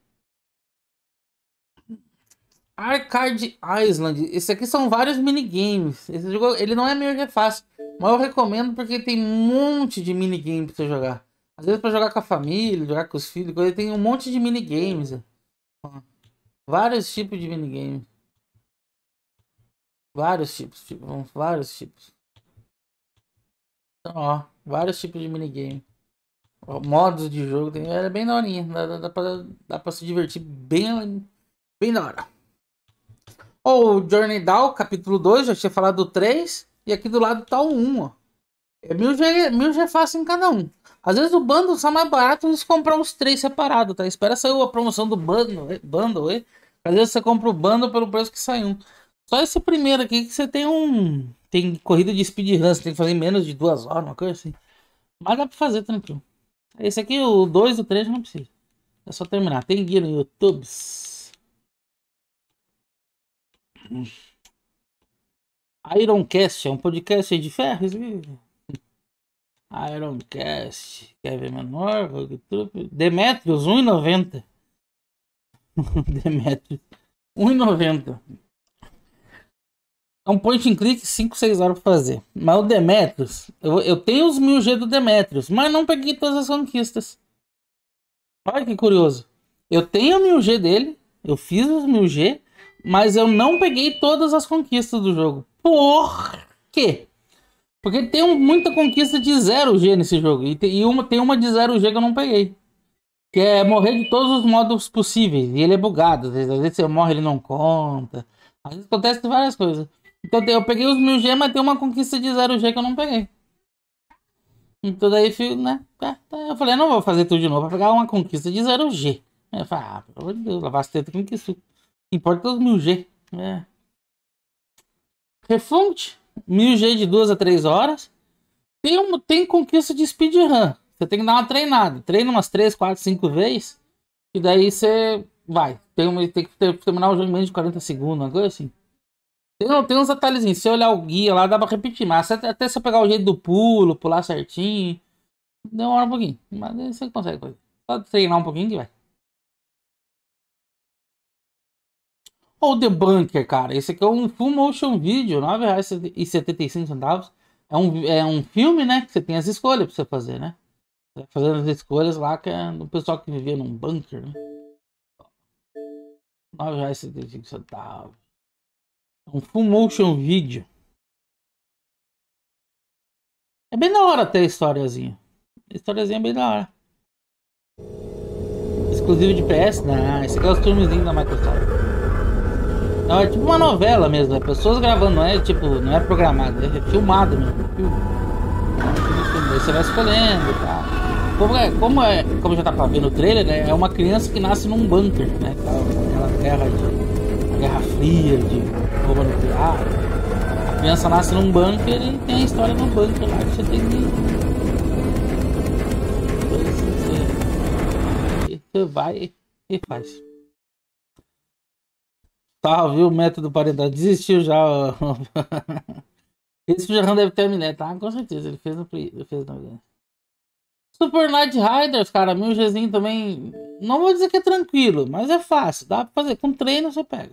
Arcade Island. Esse aqui são vários minigames. Esse jogo, ele não é meio que fácil, mas eu recomendo porque tem um monte de minigame pra você jogar. Às vezes pra jogar com a família, jogar com os filhos, coisa, tem um monte de minigames. Vários tipos de minigames. Vários tipos, tipo, vários tipos. Então, ó, vários tipos de minigame modos de jogo, tem, era é bem na hora Dá, dá, pra, dá pra se divertir bem, bem na hora. Ó, o Journey Down, capítulo 2, já tinha falado 3. E aqui do lado tá o 1, ó. É mil é, mil G é fácil em cada um. Às vezes o bundle sai mais barato se comprar os três separados, tá? Espera sair a promoção do bundle, eh, bundle, eh. hein? Às vezes você compra o bundle pelo preço que sai um. Só esse primeiro aqui que você tem um. Tem corrida de speedrun, você tem que fazer menos de duas horas, uma coisa assim. Mas dá pra fazer tranquilo. Esse aqui, o 2 e o 3 não precisa. É só terminar. Tem guia no YouTube. Ironcast é um podcast de ferro? Isso aqui? Ironcast. Kevin Menor, Rogue Troop. Demetrius, 1,90. Demetrius, 1,90. É um point and click 5, 6 horas pra fazer. Mas o Demetrius, eu, eu tenho os 1000G do Demetrius, mas não peguei todas as conquistas. Olha que curioso. Eu tenho o 1000G dele, eu fiz os 1000G, mas eu não peguei todas as conquistas do jogo. Por quê? Porque tem muita conquista de 0G nesse jogo. E, tem, e uma, tem uma de 0G que eu não peguei. Que é morrer de todos os modos possíveis. E ele é bugado. Às vezes, às vezes você morre, ele não conta. Às vezes acontece várias coisas. Então eu peguei os 1000G, mas tem uma conquista de 0G que eu não peguei. Então daí fui, né? É, tá, eu falei, não vou fazer tudo de novo, vou pegar uma conquista de 0G. Eu falei, ah, pelo amor de Deus, lavar as tetas com que isso. Importa os 1000G. É. Refunct, 1000G de 2 a 3 horas. Tem, um, tem conquista de speedrun. Você tem que dar uma treinada. Treina umas 3, 4, 5 vezes. E daí você vai. Tem, tem que terminar o jogo em menos de 40 segundos, uma coisa assim. Tem, tem uns atalhozinhos. Se olhar o guia lá, dá pra repetir. Mas até, até você pegar o jeito do pulo, pular certinho. Demora um pouquinho. Mas você consegue. fazer treinar um pouquinho que vai. o The Bunker, cara. Esse aqui é um full motion video, R$ 9,75. É um, é um filme, né? Que você tem as escolhas pra você fazer, né? Fazendo as escolhas lá que é do pessoal que vivia num bunker, né? R$ 9,75. É um full motion vídeo. É bem da hora até a historiazinha. A historiazinha é bem da hora. Exclusivo de PS? Não, esse aqui é os filmezinhos da Microsoft. Não, é tipo uma novela mesmo, é pessoas gravando, não é tipo, não é programado, é filmado mesmo. É você vai escolhendo tá? Como, é, como, é, como já tá pra ver no trailer, né, é uma criança que nasce num bunker, né? Tá, Aquela terra de Guerra Fria, de rouba nuclear. A criança nasce num bunker e tem a história do bunker lá que você tem que. Você vai e faz. Tá, viu? Método parental. Desistiu já. Esse já deve terminar, tá? Com certeza, ele fez no ele fez no Super Night Riders, cara, meu Gzinho também. Não vou dizer que é tranquilo, mas é fácil. Dá pra fazer. Com treino você pega.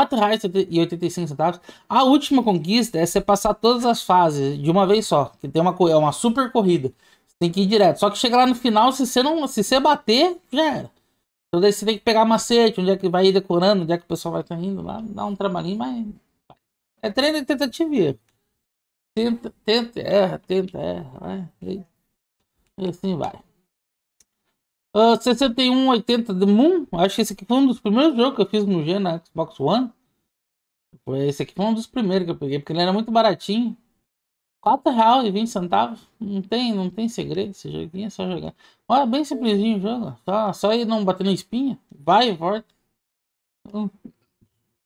R$ 4,85. A última conquista é você passar todas as fases de uma vez só, que tem uma, é uma super corrida. Você tem que ir direto. Só que chega lá no final, se você não, se você bater, já era. Então daí você tem que pegar macete, onde é que vai ir decorando, onde é que o pessoal vai estar tá indo lá, dá um trabalhinho, mas é treino e tentativa Tenta, tenta, erra, tenta, erra, vai. E assim vai. Uh, ah, 6180 de Moon. Acho que esse aqui foi um dos primeiros jogos que eu fiz no G na Xbox One. Esse aqui foi um dos primeiros que eu peguei, porque ele era muito baratinho. centavos, Não tem, não tem segredo esse joguinho, é só jogar. Olha, bem simplesinho o jogo. Só, só ir não bater na espinha. Vai e volta. Não,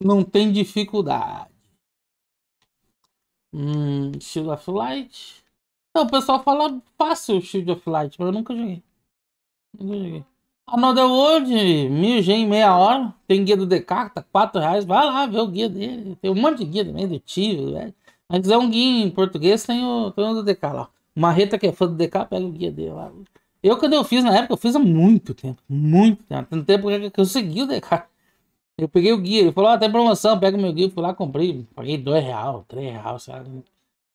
não tem dificuldade. Hum, Shield of Light. então o pessoal fala fácil o Shield of Light, mas eu nunca joguei. Another World, mil em meia hora. Tem guia do DK, tá 4 reais. Vai lá ver o guia dele. Tem um monte de guia também do Tio, velho. Mas quiser um guia em português, tem o, tem o do DK lá. Marreta que é fã do DK, pega o guia dele lá. Eu, quando eu fiz na época, eu fiz há muito tempo. Muito tempo. Tanto tempo que eu segui o DK. Eu peguei o guia. Ele falou, ah, tem promoção, pega o meu guia. Fui lá, comprei. Paguei 2 real, 3 real, sabe?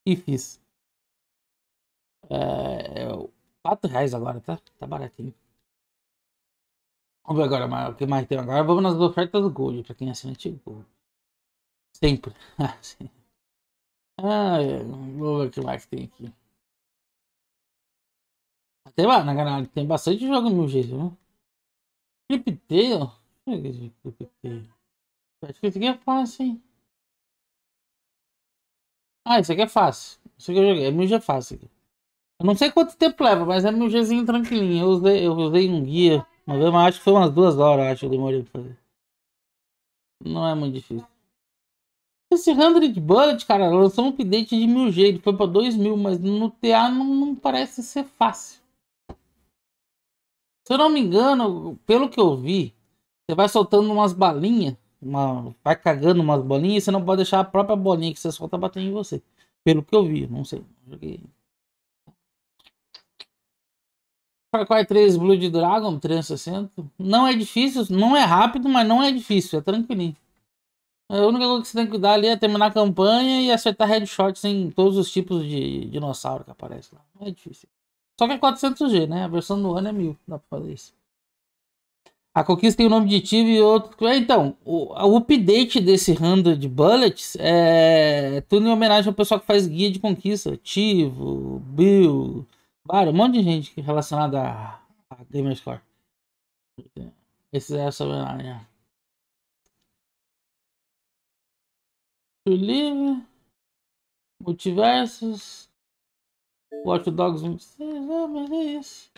E fiz. É, 4 é, reais agora, tá? Tá baratinho. Vamos ver agora o que mais tem agora. Vamos nas ofertas do Gold, para quem é assinante Gold. Sempre. Ah, ah, é. vamos ver o que mais tem aqui. Até lá, na canal tem bastante jogo no jeito, né? Cliptail? É Deixa Acho que esse aqui é fácil, hein? Ah, isso aqui é fácil. Isso aqui eu joguei. É MG fácil. Eu não sei quanto tempo leva, mas é MGzinho tranquilinho. Eu usei, eu usei um guia mas eu acho que foi umas duas horas, acho, eu demorei pra fazer. Não é muito difícil. Esse 100 Bullet, cara, lançou um update de mil G, ele foi pra 2000, mas no TA não, não parece ser fácil. Se eu não me engano, pelo que eu vi, você vai soltando umas balinhas, uma, vai cagando umas bolinhas, e você não pode deixar a própria bolinha que você solta bater em você. Pelo que eu vi, não sei. Joguei. Far Cry 3 Blood Dragon 360. Não é difícil, não é rápido, mas não é difícil, é tranquilinho. É, a única coisa que você tem que cuidar ali é terminar a campanha e acertar headshots em todos os tipos de dinossauro que aparece lá. Não é difícil. Só que é 400G, né? A versão do ano é 1000, dá pra fazer isso. A conquista tem o um nome de Tive e outro. É, então, o, update desse random de bullets é tudo em homenagem ao pessoal que faz guia de conquista. Tivo, Bill, Vários, um monte de gente é relacionada a, Gamerscore. Esse é sobre a né? linha. To Multiversos, Watch Dogs 26, ah, mas é isso.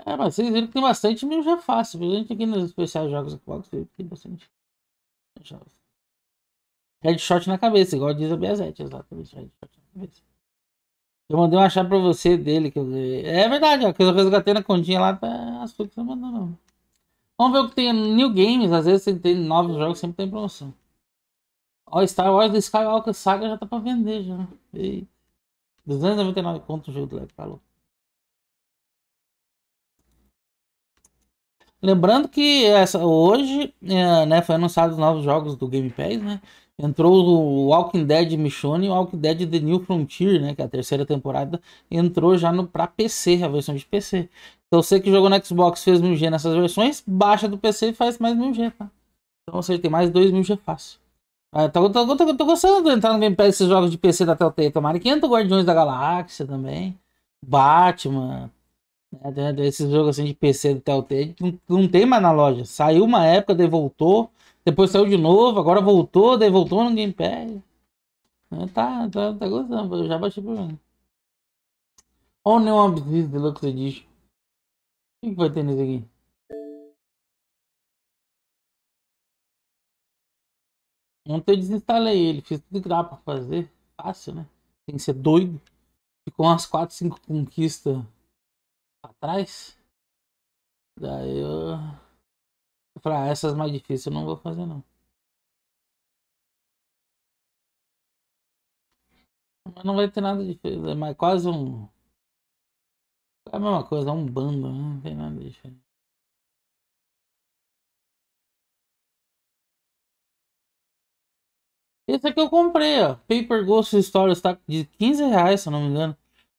É, mas vocês viram que tem bastante mesmo já fácil. A gente aqui nos especiais jogos Xbox, tem bastante jogos. Headshot na cabeça, igual diz a Biazete, exatamente. Headshot na cabeça. Eu mandei uma chave pra você dele que eu É verdade, ó, que eu resgatei na continha lá, tá coisas que você mandou, não. Vamos ver o que tem New Games, às vezes tem novos jogos, sempre tem promoção. Ó, Star Wars do Skywalker Saga já tá pra vender já. E 299 conto o jogo do Leco, falou. Tá Lembrando que essa, hoje é, né, foi anunciado os novos jogos do Game Pass, né? entrou o Walking Dead Michonne e o Walking Dead The New Frontier, né, que é a terceira temporada, entrou já no para PC, a versão de PC. Então você que jogou no Xbox fez 1000G nessas versões, baixa do PC e faz mais 1000G, tá? Então você tem mais 2000G fácil. Ah, tô, tô, tô, tô, gostando de entrar no Game Pass desses jogos de PC da Telltale, tomara que entra Guardiões da Galáxia também, Batman, né, esses jogos assim de PC da Telltale, não, não tem mais na loja. Saiu uma época, daí voltou, depois saiu de novo, agora voltou, daí voltou no Game Pass. Tá, tá, tá gostando, eu já baixei pra mim. Olha o New de Deluxe Edition. O que vai ter nesse aqui? Ontem eu desinstalei ele, fiz tudo que dá pra fazer. Fácil, né? Tem que ser doido. Ficou umas 4, 5 conquistas pra trás. Daí eu pra essas mais difíceis eu não vou fazer não. Mas não vai ter nada de é mais quase um... É a mesma coisa, é um bando, né? não tem nada diferente. Esse aqui eu comprei, ó. Paper Ghost Stories, tá de 15 reais, se não me engano.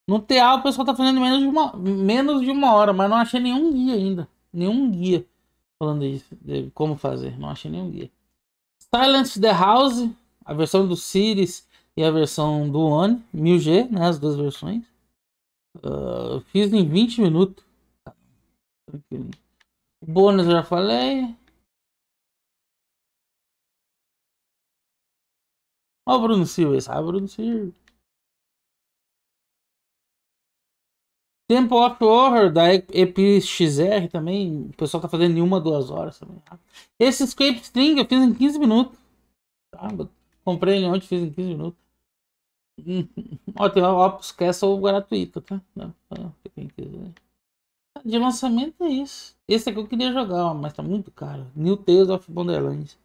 No TA o pessoal tá fazendo menos de uma, menos de uma hora, mas não achei nenhum guia ainda. Nenhum guia falando isso, de como fazer, não achei nenhum guia. Silent the House, a versão do Series e a versão do One, 1000G, né, as duas versões. Uh, fiz em 20 minutos. O bônus eu já falei. Ó o Bruno Silva, sabe ah, Bruno Silva? Temple of Horror da EpiXR também. O pessoal tá fazendo em uma, duas horas também. Esse Escape String eu fiz em 15 minutos. Comprei ele ontem, fiz em 15 minutos. Ó, tem o Opus Castle gratuito, tá? De lançamento é isso. Esse aqui eu queria jogar, ó, mas tá muito caro. New Tales of Borderlands.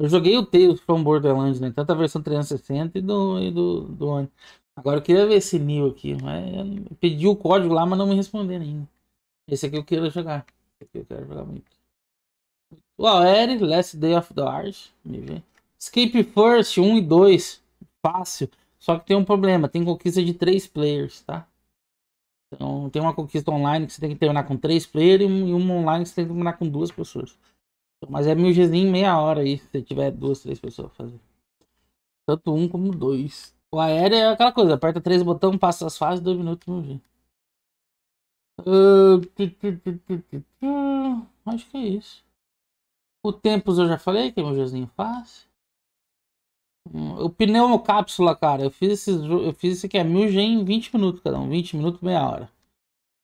Eu joguei o Tales from Borderlands, né? Tanto a versão 360 e do, e do, do One. Agora eu queria ver esse Neo aqui, mas eu pedi o código lá, mas não me responderam ainda. Esse aqui eu quero jogar. Esse aqui eu quero jogar muito. Laoere, Last Day of the Art. Me ver. Escape First 1 e 2. Fácil. Só que tem um problema. Tem conquista de 3 players, tá? Então tem uma conquista online que você tem que terminar com 3 players e uma online que você tem que terminar com duas pessoas. Então, mas é mil Gzinho meia hora aí, se tiver duas, três pessoas fazendo. Tanto um como dois. O aéreo é aquela coisa, aperta três botões, passa as fases, dois minutos, não vi. Uh, ah, acho que é isso. O tempos eu já falei, que é um jozinho fácil. Hum, o pneu cápsula, cara, eu fiz esse, eu fiz esse aqui, é mil g em 20 minutos cada um, 20 minutos, meia hora.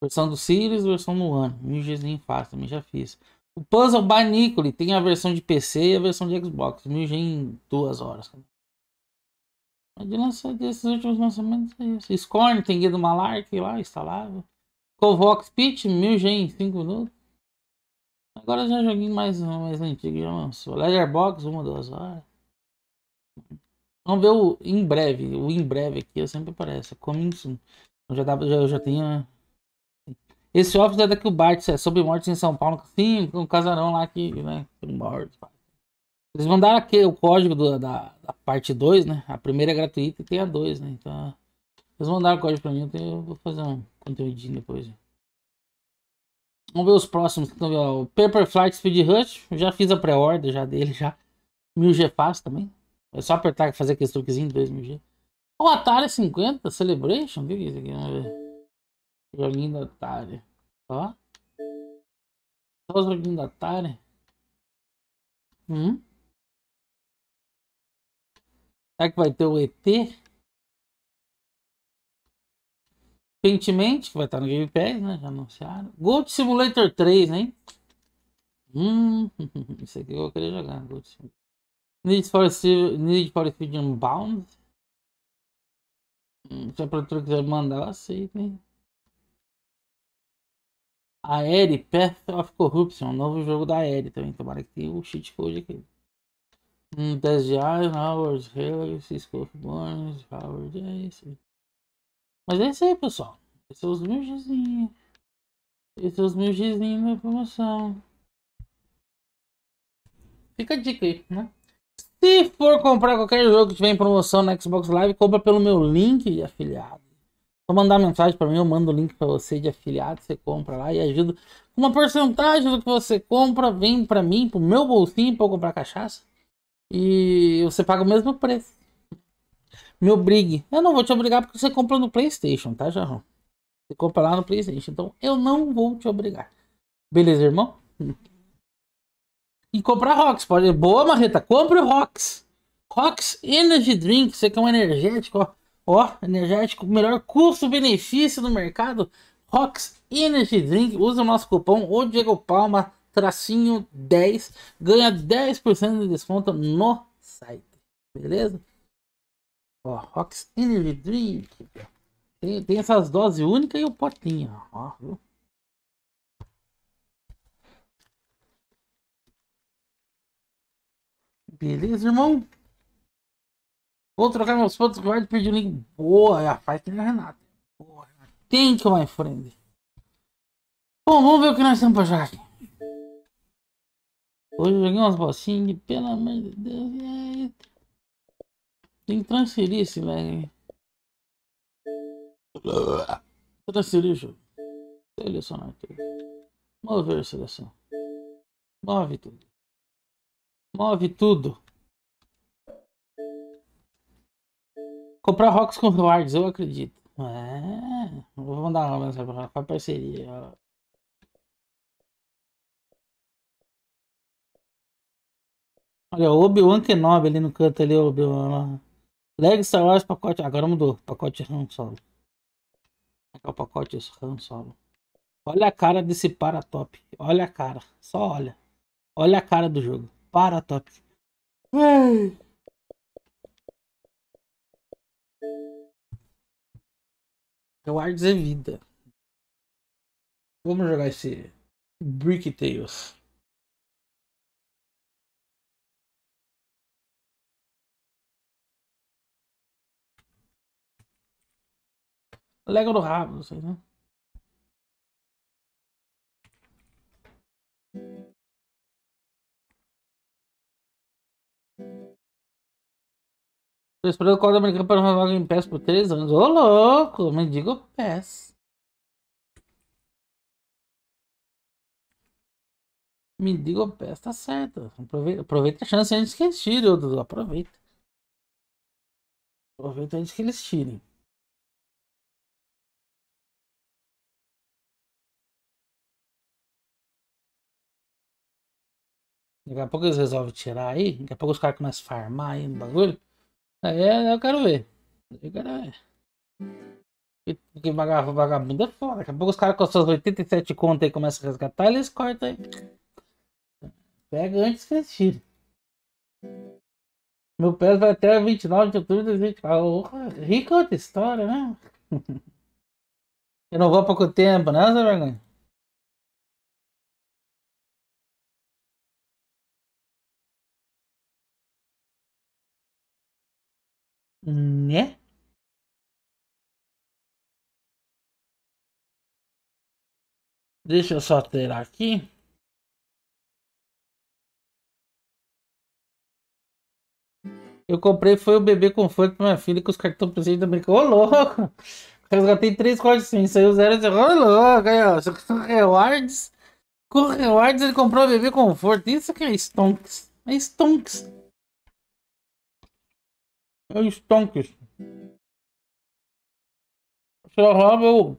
Versão do Sirius, versão do One, mil gzinho fácil, também já fiz. O Puzzle by Nicole tem a versão de PC e a versão de Xbox, mil g em duas horas. Cara. A é diferença desses últimos lançamentos é isso. Assim. Scorn tem guia do Malark lá, instalável. Covox Pitch, 1000 gen em 5 minutos. Agora já é joguei mais, mais antigo, já lançou. Leatherbox, uma, duas horas. Vamos ver o em breve. O em breve aqui sempre aparece. Coming soon. Eu já, dava, já, eu já tinha. Esse office é daqui o Bart, é sobre mortes em São Paulo. Sim, um casarão lá que, né? Morto. Eles mandaram aqui o código do, da, da, parte 2, né? A primeira é gratuita e tem a 2, né? Então, eles mandaram o código pra mim, então eu vou fazer um conteúdo depois. Vamos ver os próximos. Então, ó, o Paper Flight Speed Rush, já fiz a pré-order já dele, já. 1000G fácil também. É só apertar e fazer aquele truquezinho de 2000G. O Atari 50 Celebration, o que é isso aqui? Vamos ver. Joguinho da Atari. Ó. Só os joguinhos da Atari. Hum. Será que vai ter o ET? Pentiment, que vai estar no Game Pass, né? Já anunciaram. Gold Simulator 3, hein? Hum, isso aqui eu queria jogar. Gold Simulator. Need for, Need for Speed Unbound. Hum, se a produtora quiser mandar, eu aceito, hein? Aere Path of Corruption, um novo jogo da Aere também. Tomara que tenha o um cheat code aqui. Dez diários, Howard Haley, Cisco Burns, Howard, é Mas é isso aí, pessoal. Esses são os meus gizinhos. Esses são os meus gizinhos na promoção. Fica a dica aí, né? Se for comprar qualquer jogo que tiver em promoção na Xbox Live, compra pelo meu link de afiliado. Só mandar mensagem para mim, eu mando o link para você de afiliado, você compra lá e ajuda. Uma porcentagem do que você compra vem para mim, pro meu bolsinho, para eu comprar cachaça. E você paga o mesmo preço. Me obrigue. Eu não vou te obrigar porque você compra no PlayStation, tá, Jarrão? Você compra lá no PlayStation. Então eu não vou te obrigar. Beleza, irmão? E comprar Rocks. Pode... Boa, Marreta. Compre o Rocks. Rocks Energy Drink. Você quer é um energético, ó. Ó, energético. Melhor custo-benefício no mercado. Rocks Energy Drink. Usa o nosso cupom, o Diego Palma tracinho 10, ganha 10% de desconto no site, beleza? Ó, Rox Energy Drink, tem, tem essas doses única e o potinho, ó, viu? Beleza, irmão? Vou trocar meus pontos guarda o Eduardo pediu um link. Boa, é a parte da Renata. tem que my friend. Bom, vamos ver o que nós temos para jogar aqui. Hoje eu joguei umas bocinhas de pelo amor de Deus, Tem que transferir esse lag. Transferir o jogo. Selecionar aqui. Mover a seleção. Move tudo. Move tudo. Comprar rocks com rewards, eu acredito. É, vou mandar uma mensagem pra parceria. Olha, o Obi-Wan Kenobi ali no canto ali, Obi-Wan. Leg Star Wars pacote. Agora mudou. Pacote RAM solo. É, é o pacote RAM solo. Olha a cara desse para top. Olha a cara. Só olha. Olha a cara do jogo. Para top. Ai. Cowardes então, é vida. Vamos jogar esse Brick Tales. Lega do rabo, não sei, né? Tô esperando o Código Americano para uma vaga em PES por 3 anos. Ô, louco! Me diga o PES. Me diga o PES, tá certo. Aproveita, aproveita a chance antes que eles tirem, Dudu. Aproveita. Aproveita antes que eles tirem. Daqui a pouco eles resolvem tirar aí. Daqui a pouco os caras começam a farmar aí no bagulho. Aí é, eu quero ver. Eu quero ver. Porque vagabundo é foda. Daqui a pouco os caras com suas 87 contas aí começam a resgatar, eles cortam aí. Pega antes que eles tirem. Meu pé vai até 29 de outubro de 2024. Rica é outra história, né? Eu não vou há pouco tempo, né, Zé Vergonha? Né? Deixa eu só ter aqui. Eu comprei, foi o bebê conforto para minha filha com os cartões presentes da América. Ô, louco! Resgatei três códigos sim, saiu zero e Ô, louco! Aí, ó, com rewards. Com rewards ele comprou o bebê conforto. Isso que é stonks. É stonks. Eu estou Se eu roubo, eu é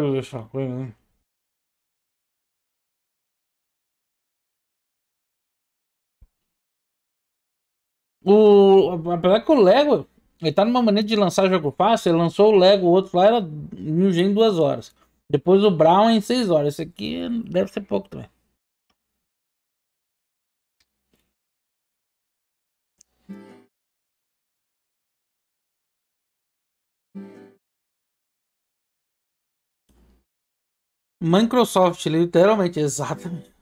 corro dessa coisa, né? O, apesar que o Lego, ele tá numa maneira de lançar jogo fácil, ele lançou o Lego, o outro lá era em duas horas. Depois o Brown em seis horas. Esse aqui deve ser pouco também. Microsoft, literalmente, exatamente. É.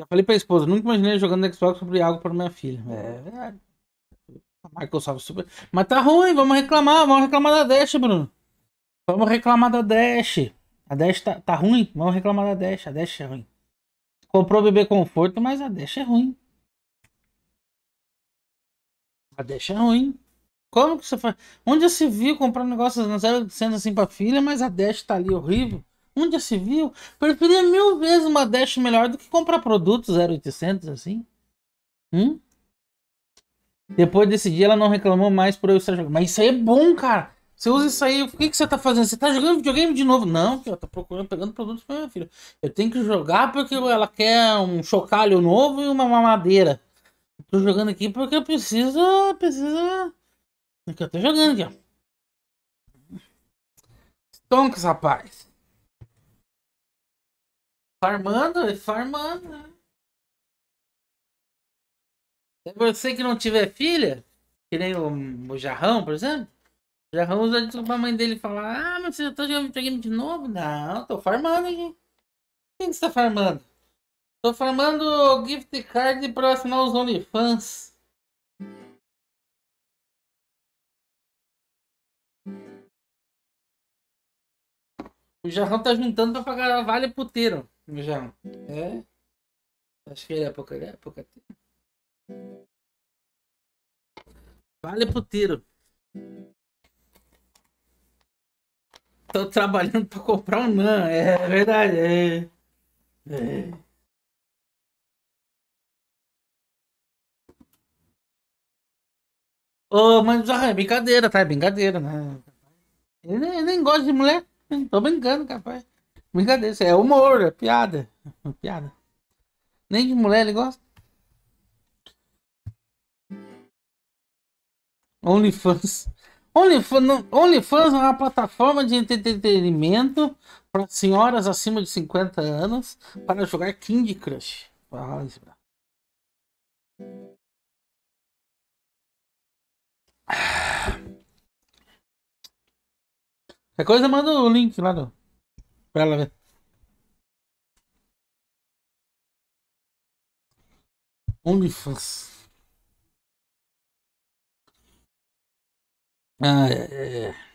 Já falei pra esposa, nunca imaginei jogando Xbox sobre algo para minha filha. É, é Microsoft super. Mas tá ruim, vamos reclamar, vamos reclamar da Dash, Bruno. Vamos reclamar da Dash. A Dash tá, tá ruim, vamos reclamar da Dash. A Dash é ruim. Comprou bebê conforto, mas a Dash é ruim. A Dash é ruim. Como que você faz? Onde você se viu comprar um negócio sendo assim pra filha, mas a Dash tá ali horrível? onde se viu? Preferia mil vezes uma Dash melhor do que comprar produtos 0800 assim. Hum? Depois desse dia ela não reclamou mais por eu estar jogando. Mas isso aí é bom, cara. Você usa isso aí, o que, que você tá fazendo? Você tá jogando videogame de novo? Não, que eu tô procurando, pegando produtos pra minha filha. Eu tenho que jogar porque ela quer um chocalho novo e uma mamadeira. Eu tô jogando aqui porque eu preciso. Precisa. que eu tô jogando aqui, ó. Stonks, rapaz. Farmando, farmando. É né? você que não tiver filha, que nem o, o Jarrão, por exemplo. O Jarrão usa de pra mãe dele falar: Ah, mas você tá jogando videogame de novo? Não, tô farmando, gente. Quem que você tá farmando? Tô farmando gift card pra assinar os OnlyFans. O Jarrão tá juntando pra pagar vale puteiro. O Jarrão. É? Acho que ele é pouca. Ele é pouca. Vale puteiro. Tô trabalhando pra comprar um NAN. É verdade. É. é. Ô, oh, mas é brincadeira, tá? É brincadeira, né? Ele nem, ele nem gosta de mulher. Tô brincando, capaz. Brincadeira, é humor, é piada. É piada. Nem de mulher ele gosta. OnlyFans. OnlyFans, OnlyFans é uma plataforma de entretenimento para senhoras acima de 50 anos para jogar King Crush. Ah. Qualquer coisa, manda o link lá do... pra ela ver. OnlyFans. Ah, é, é. é.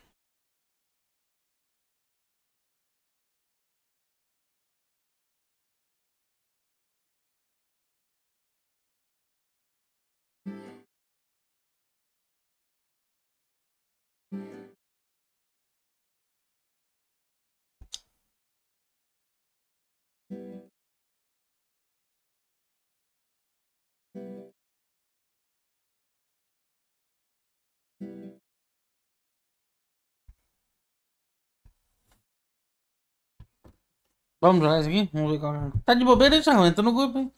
Vamos jogar isso aqui? Vamos ver qual é. Tá de bobeira, hein, Charrão? Entra no grupo, hein?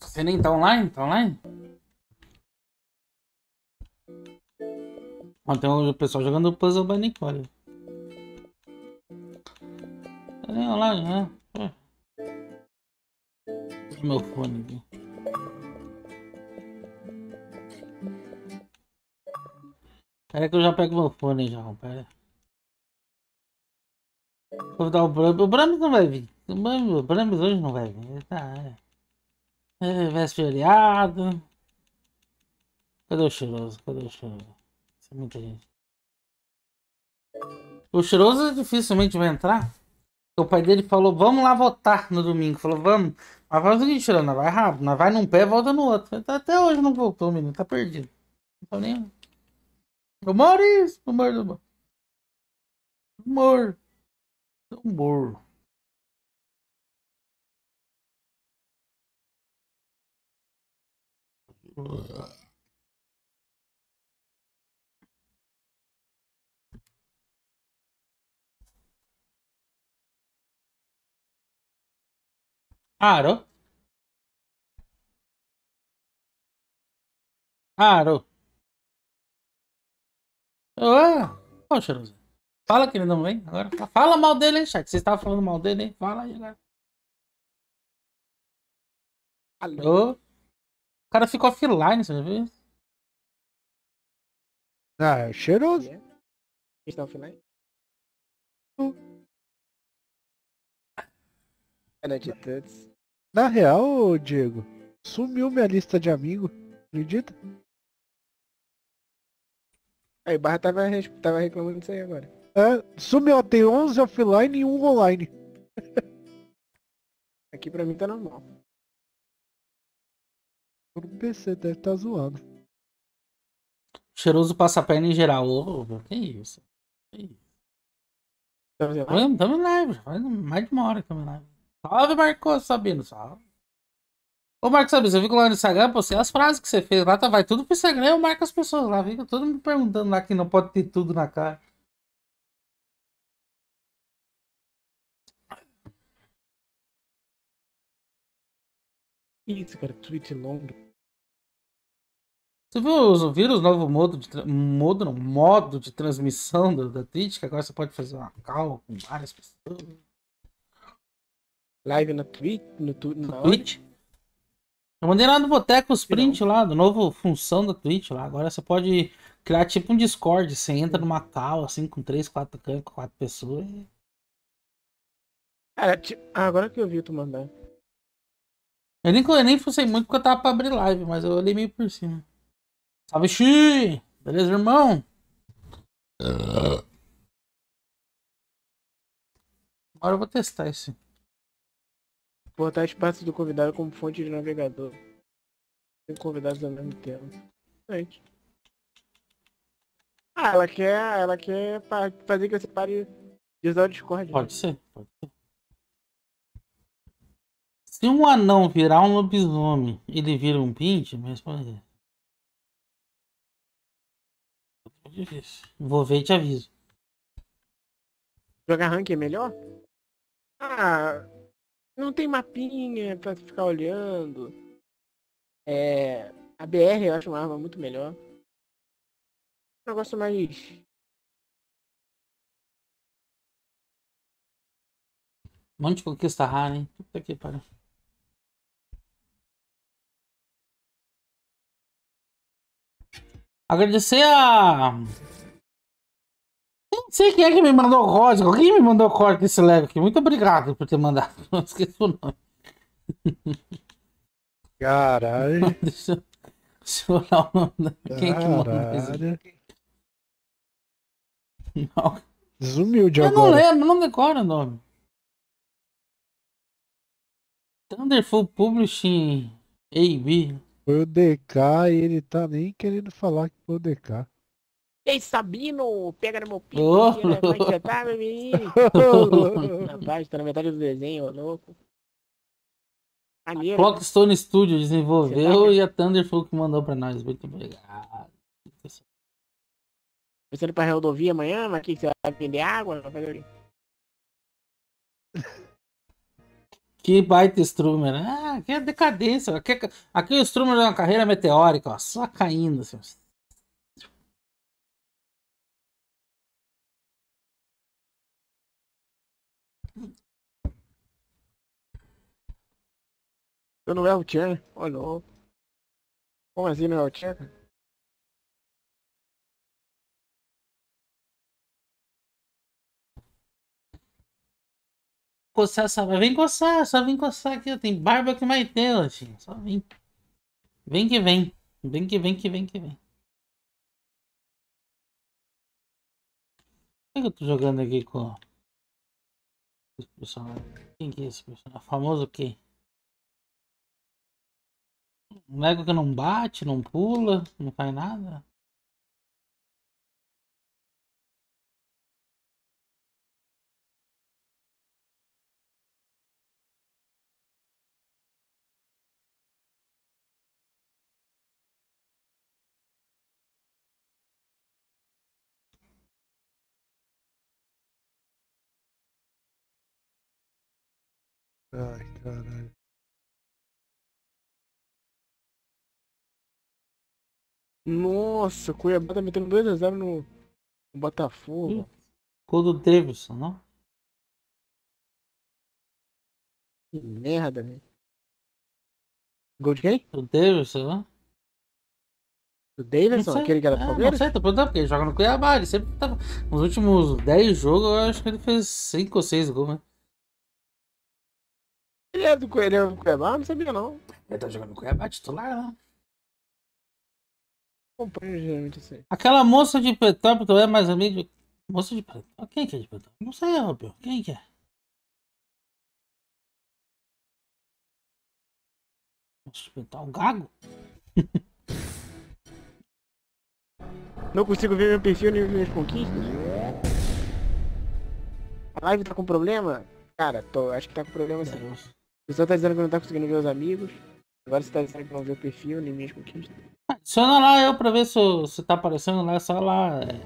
Você nem tá online? Tá online? Ó, tem o pessoal jogando Puzzle by Nicole. Tá nem online, né? É. Deixa meu fone aqui. Pera que eu já pego meu fone já, pera. Vou dar o Brambis. O não vai vir. O Brambis hoje não vai vir. Tá, é. é veste feriado. Cadê o cheiroso? Cadê o cheiroso? Tem muita gente. O cheiroso dificilmente vai entrar. O pai dele falou, vamos lá votar no domingo. Falou, vamos. Mas faz o seguinte, Chirana, vai rápido. Nós vai num pé, volta no outro. Tá, Até hoje não voltou, menino. Tá perdido. Não tô nem... O Maurício! O Maurício! tambor Aro. Aro. Ah, oh, poxa, Fala, que ele não vem agora. Fala mal dele, hein, chat? você estava falando mal dele, hein? Fala aí galera. Alô? O cara ficou offline, você já viu Ah, é cheiroso. Yeah. É. Está offline? É, né, Na real, Diego, sumiu minha lista de amigo, acredita? Aí, Barra tava, tava reclamando disso aí agora. É, sumiu, ó, tem 11 offline e 1 online. Aqui pra mim tá normal. O PC deve tá zoado. Cheiroso passa a perna em geral. Ô, que isso? Que isso? Tá tamo em live, faz mais de uma hora que tamo em live. Salve, Marcos Sabino, salve. Ô, Marcos Sabino, eu fico lá no Instagram, Você as frases que você fez lá, tá, vai tudo pro Instagram, eu marco as pessoas lá, fica todo mundo perguntando lá que não pode ter tudo na cara. Isso, cara, tweet longo. Você viu, os, novos o novo modo de, modo, não, modo de transmissão do, da Twitch? Que agora você pode fazer uma call com várias pessoas. Live na Twitch? No, tu, na Twitch? Eu mandei lá no Boteco os print lá, do novo função da Twitch lá. Agora você pode criar tipo um Discord. Você entra numa call, assim, com três, quatro, quatro pessoas. Cara, agora que eu vi tu mandar. Eu nem, eu nem fucei muito porque eu tava pra abrir live, mas eu olhei meio por cima. Salve, Xi! Beleza, irmão? Agora eu vou testar esse. Botar as partes do convidado como fonte de navegador. Tem convidados ao mesmo tempo. Gente. Ah, ela quer, ela quer fazer que você pare de usar o Discord. Né? Pode ser, pode ser. Se um anão virar um lobisomem, ele vira um pinte? Mas responde. Vou ver e te aviso. Jogar rank é melhor? Ah, não tem mapinha pra ficar olhando. É, a BR eu acho uma arma muito melhor. Um negócio mais um monte de conquista rara, hein? Puta que pariu. Agradecer a. Não sei quem é que me mandou código. Alguém me mandou código desse leve aqui. Muito obrigado por ter mandado. Não esqueci o nome. Caralho. Deixa deixa eu olhar o nome. Quem é que mandou isso? Não. eu agora. Eu não lembro, não decoro o nome. Thunderful Publishing AB. Foi o DK e ele tá nem querendo falar que foi o DK. Ei, Sabino, pega no meu pico, né? é oh. Tá, meu menino. Rapaz, tá na metade do desenho, louco. Maneiro, Clockstone né? Studio desenvolveu tá... e a Thunder foi o que mandou pra nós. Muito obrigado. Pensando tá pra rodovia amanhã, mas que você vai vender água? Vai fazer... Que baita Strummer, né? Ah, que é decadência. Aqui, é aqui o Strummer é uma carreira meteórica, ó, só caindo. Assim. Eu não erro o Tchan, olha. Como assim não é o Tchan? coçar essa barba. Vem coçar, só vem coçar aqui. Tem barba que vai ter, latinha. Só vem. Vem que vem. Vem que vem, que vem, que vem. Por que eu tô jogando aqui com esse pessoal Quem que é esse pessoal Famoso o quê? Um ego que não bate, não pula, não faz nada. Ai, caralho. Nossa, Cuiabá tá metendo 2x0 no, no Botafogo. Gol do Davidson, não? Que merda, velho. Gol de quem? Do Davidson, não? Né? Do Davidson, aquele que era do é, Palmeiras? Não sei, tô perguntando porque ele joga no Cuiabá. Ele sempre tava. Tá nos últimos 10 jogos, eu acho que ele fez 5 ou 6 gols, né? Ele é do ele é Cuiabá? Não sabia, não. Ele tá jogando no Cuiabá, titular, né? Acompanho geralmente aí. Aquela moça de Petrópolis é mais amiga de... Moça de Petrópolis? Ah, quem que é de Petrópolis? Não sei, Robin. Quem que é? Hospital Gago? Não consigo ver meu perfil nem minhas conquistas. A live tá com problema? Cara, tô, acho que tá com problema sim pessoal tá dizendo que não tá conseguindo ver os amigos. Agora você tá dizendo que não vê o perfil, nem mesmo que. Ah, adiciona lá eu pra ver se, se tá aparecendo lá, né? só lá. É,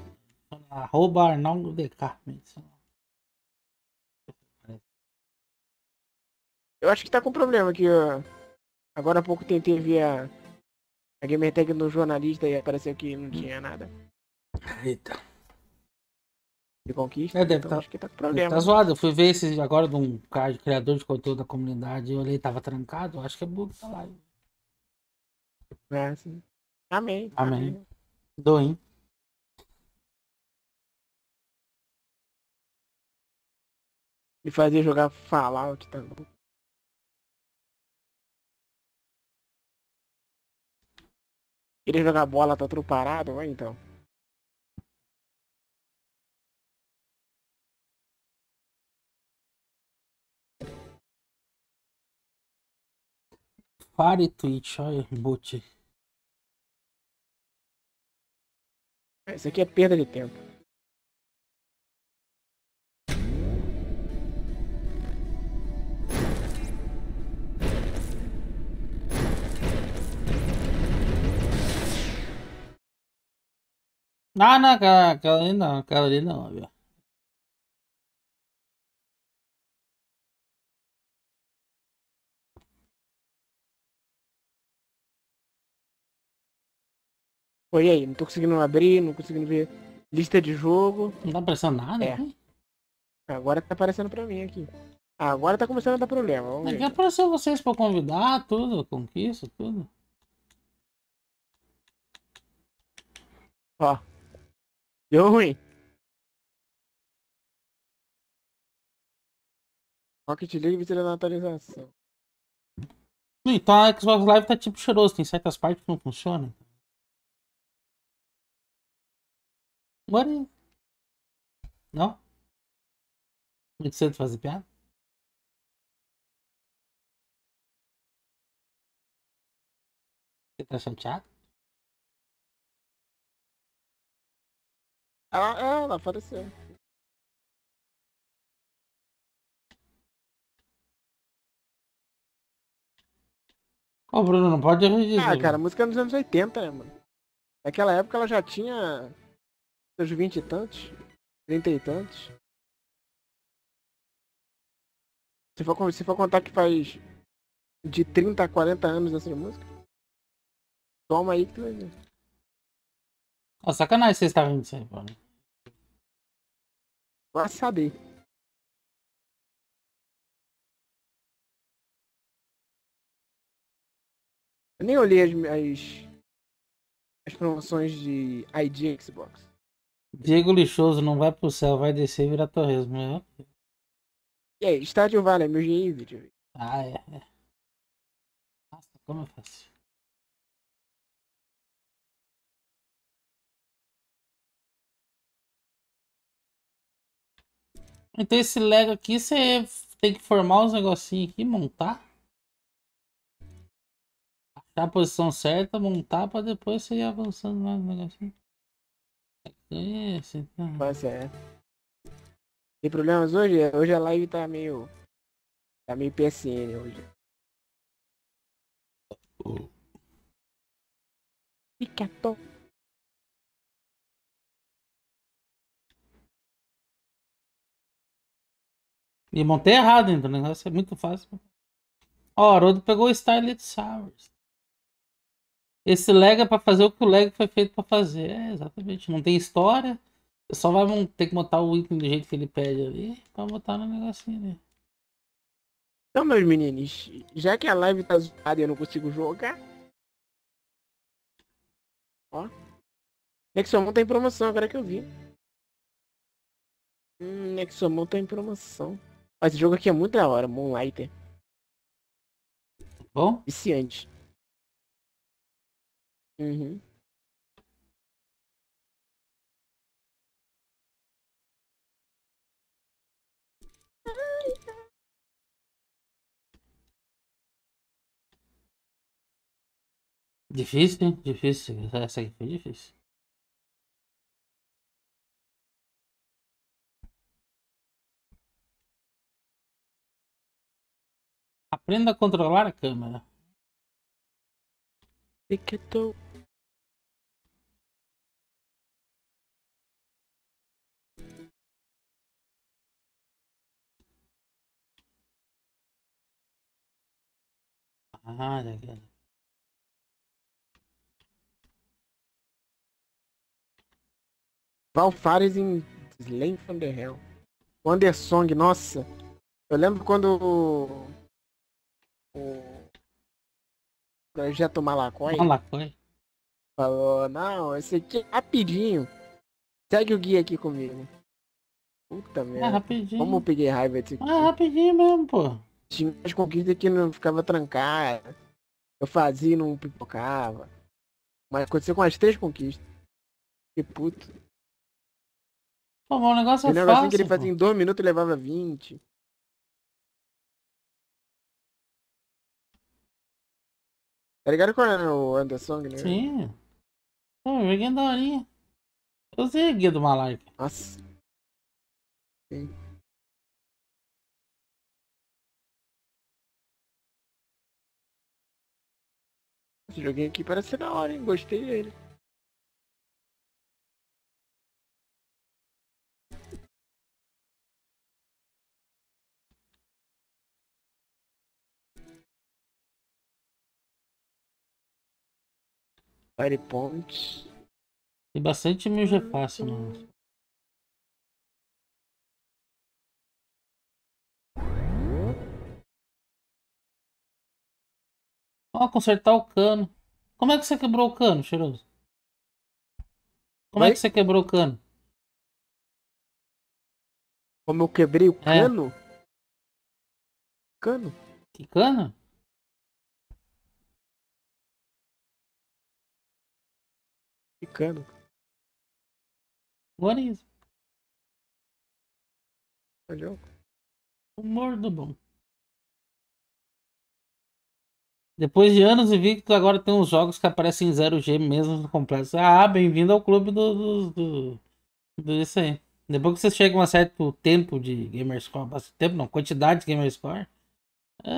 arroba Arnaldo de Carmen. Eu acho que tá com problema aqui, Agora há pouco tentei ver a, a Gamertag no jornalista e apareceu que não hum. tinha nada. Eita de conquista. É, deve então, tá, acho que tá com tá problema. Tá zoado. Eu fui ver esse agora de um cara de criador de conteúdo da comunidade. Eu olhei, tava trancado. Acho que é bug da live. É, sim. Amém. Amém. Amém. Doim. Me fazia jogar Fallout também. Tá Queria jogar bola, tá tudo parado, vai então. Pare Twitch, olha, boot. É, isso aqui é perda de tempo. Ah, não, não, aquela ali não, aquela ali não, viu? Pô, aí? Não tô conseguindo abrir, não conseguindo ver lista de jogo. Não tá aparecendo nada? É. Né? Agora tá aparecendo pra mim aqui. Ah, agora tá começando a dar problema. aqui apareceu vocês pra convidar, tudo, conquista, tudo. Ó. Deu ruim. Rocket League vitória na atualização. Então a Xbox Live tá tipo cheiroso, tem certas partes que não funcionam. Então. What? Não? Muito cedo fazer piada? Você tá chateado? ah, é, ela apareceu. Ô, Bruno, não pode dizer. Ah, cara, música é dos anos 80, né, mano? Naquela época ela já tinha seus vinte e tantos, trinta e tantos. Se for, se for contar que faz de 30 a 40 anos essa música, toma aí que tu vai ver. Ah, sacanagem vocês vendo isso aí, mano. Né? Vai saber. Eu nem olhei as, as, as promoções de ID Xbox. Diego Lixoso não vai pro céu, vai descer e virar torresmo. Né? E aí, estádio vale, é meu vídeo. Ah, é, é, Nossa, como é fácil. Então esse Lego aqui você tem que formar os negocinhos aqui, montar. Achar a posição certa, montar para depois você ir avançando mais no negocinho. É tá. Mas é. Tem problemas hoje? Hoje a live tá meio. Tá meio PSN hoje. Oh. Fica top. E montei errado ainda, então, o negócio é muito fácil. Ó, oh, Rodo pegou o de Sours esse Lego é pra fazer o que o Lego foi feito para fazer. É, exatamente. Não tem história. Só vai ter que botar o item do jeito que ele pede ali para botar no negocinho ali. Então, meus meninos, já que a live tá zoada e eu não consigo jogar. Ó. Nexomon tá em promoção agora que eu vi. Hum, Nexomon tá em promoção. Mas esse jogo aqui é muito da hora, Moonlighter. Bom? Viciante. Uhum. Difícil, hein? Difícil. Essa aqui foi difícil. Aprenda a controlar a câmera. Ticketou. Ah, tá daquela. Valfares em Slain from the Hell. Wandersong, nossa. Eu lembro quando o Projeto Malacói. Malacói. Falou, não, esse aqui é rapidinho. Segue o guia aqui comigo. Puta é merda. É rapidinho. Como eu peguei raiva desse aqui. É rapidinho mesmo, pô. Tinha as conquistas que não ficava trancada. Eu fazia e não pipocava. Mas aconteceu com as três conquistas. Que puto. Pô, mas o negócio é o negócio fácil. É que ele fazia pô. em dois minutos levava 20. Tá ligado com é, né, o Andersong, né? Sim. Pô, eu joguei daorinha. Eu sei Guia do Malark. Nossa. Sim. Esse joguinho aqui parece ser da hora, hein? Gostei dele. Fire Points. Tem bastante mil G mano. Né? Ó, oh, consertar o cano. Como é que você quebrou o cano, cheiroso? Como é Oi? é que você quebrou o cano? Como eu quebrei o é. cano? É. Cano? Que cano? Ficando. What is? Olhou? Humor do bom. Depois de anos e invicto, agora tem uns jogos que aparecem em 0G mesmo no complexo. Ah, bem-vindo ao clube do, do, do, do isso aí. Depois que você chega a um certo tempo de Gamerscore, tempo não, quantidade de Gamerscore, é,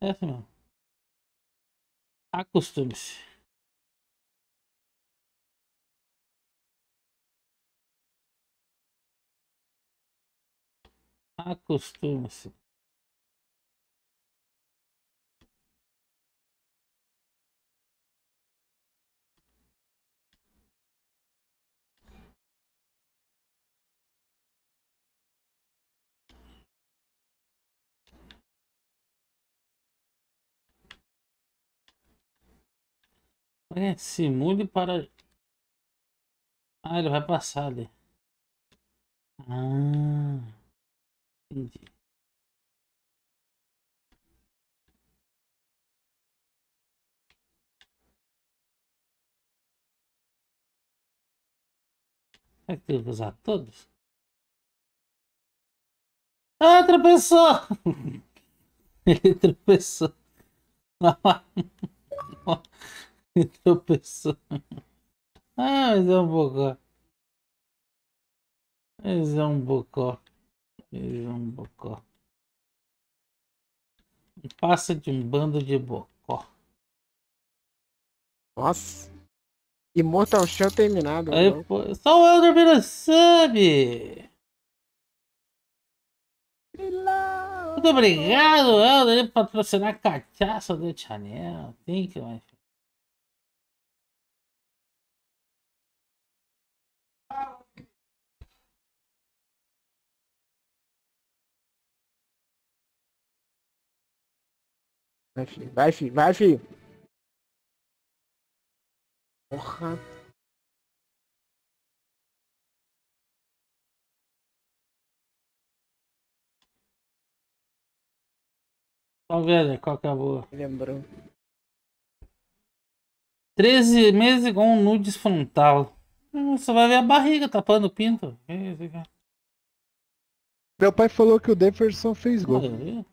é assim mesmo. Acostume-se. Acostume-se. É, se mude para. Ah, ele vai passar ali. Ah. Entendi. Será que tem que usar todos? Ah, tropeçou! Ele tropeçou. Ele tropeçou. Ah, mas é um bocó. Mas é um bocó. Filho um bocó. Passa de um bando de bocó. Nossa. E Shell terminado. Aí, pô, só o Elder vira sub. Muito obrigado, Elder, por patrocinar a cachaça do Chanel. Tem que mais. Vai, fi. Vai, fi. Vai, filho. Porra. Vamos ver né, qual que é a boa. Lembrou. 13 meses com um nude frontal. Você vai ver a barriga tapando o pinto. Meu pai falou que o Deferson fez gol. Ah,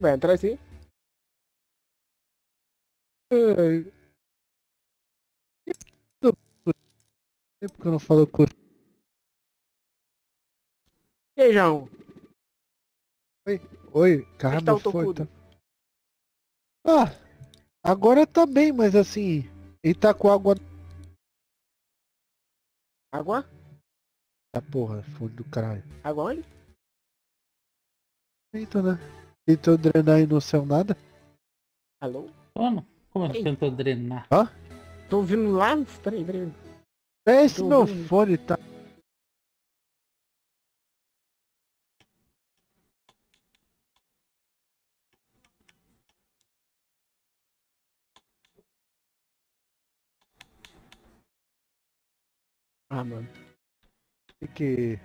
Vai entrar assim? Ai. É que eu não falo com. E aí, João? Oi, oi, caramba, tá foi. Tá... Ah, agora tá bem, mas assim, ele tá com água. Água? Ah, porra, foda do caralho. Água onde? Eita, né? Tentou drenar e não saiu nada? Alô? Como? Como assim tentou drenar? Hã? Tô ouvindo lá? Peraí, peraí. É esse meu ouvindo. fone, tá? Ah, mano. Tem que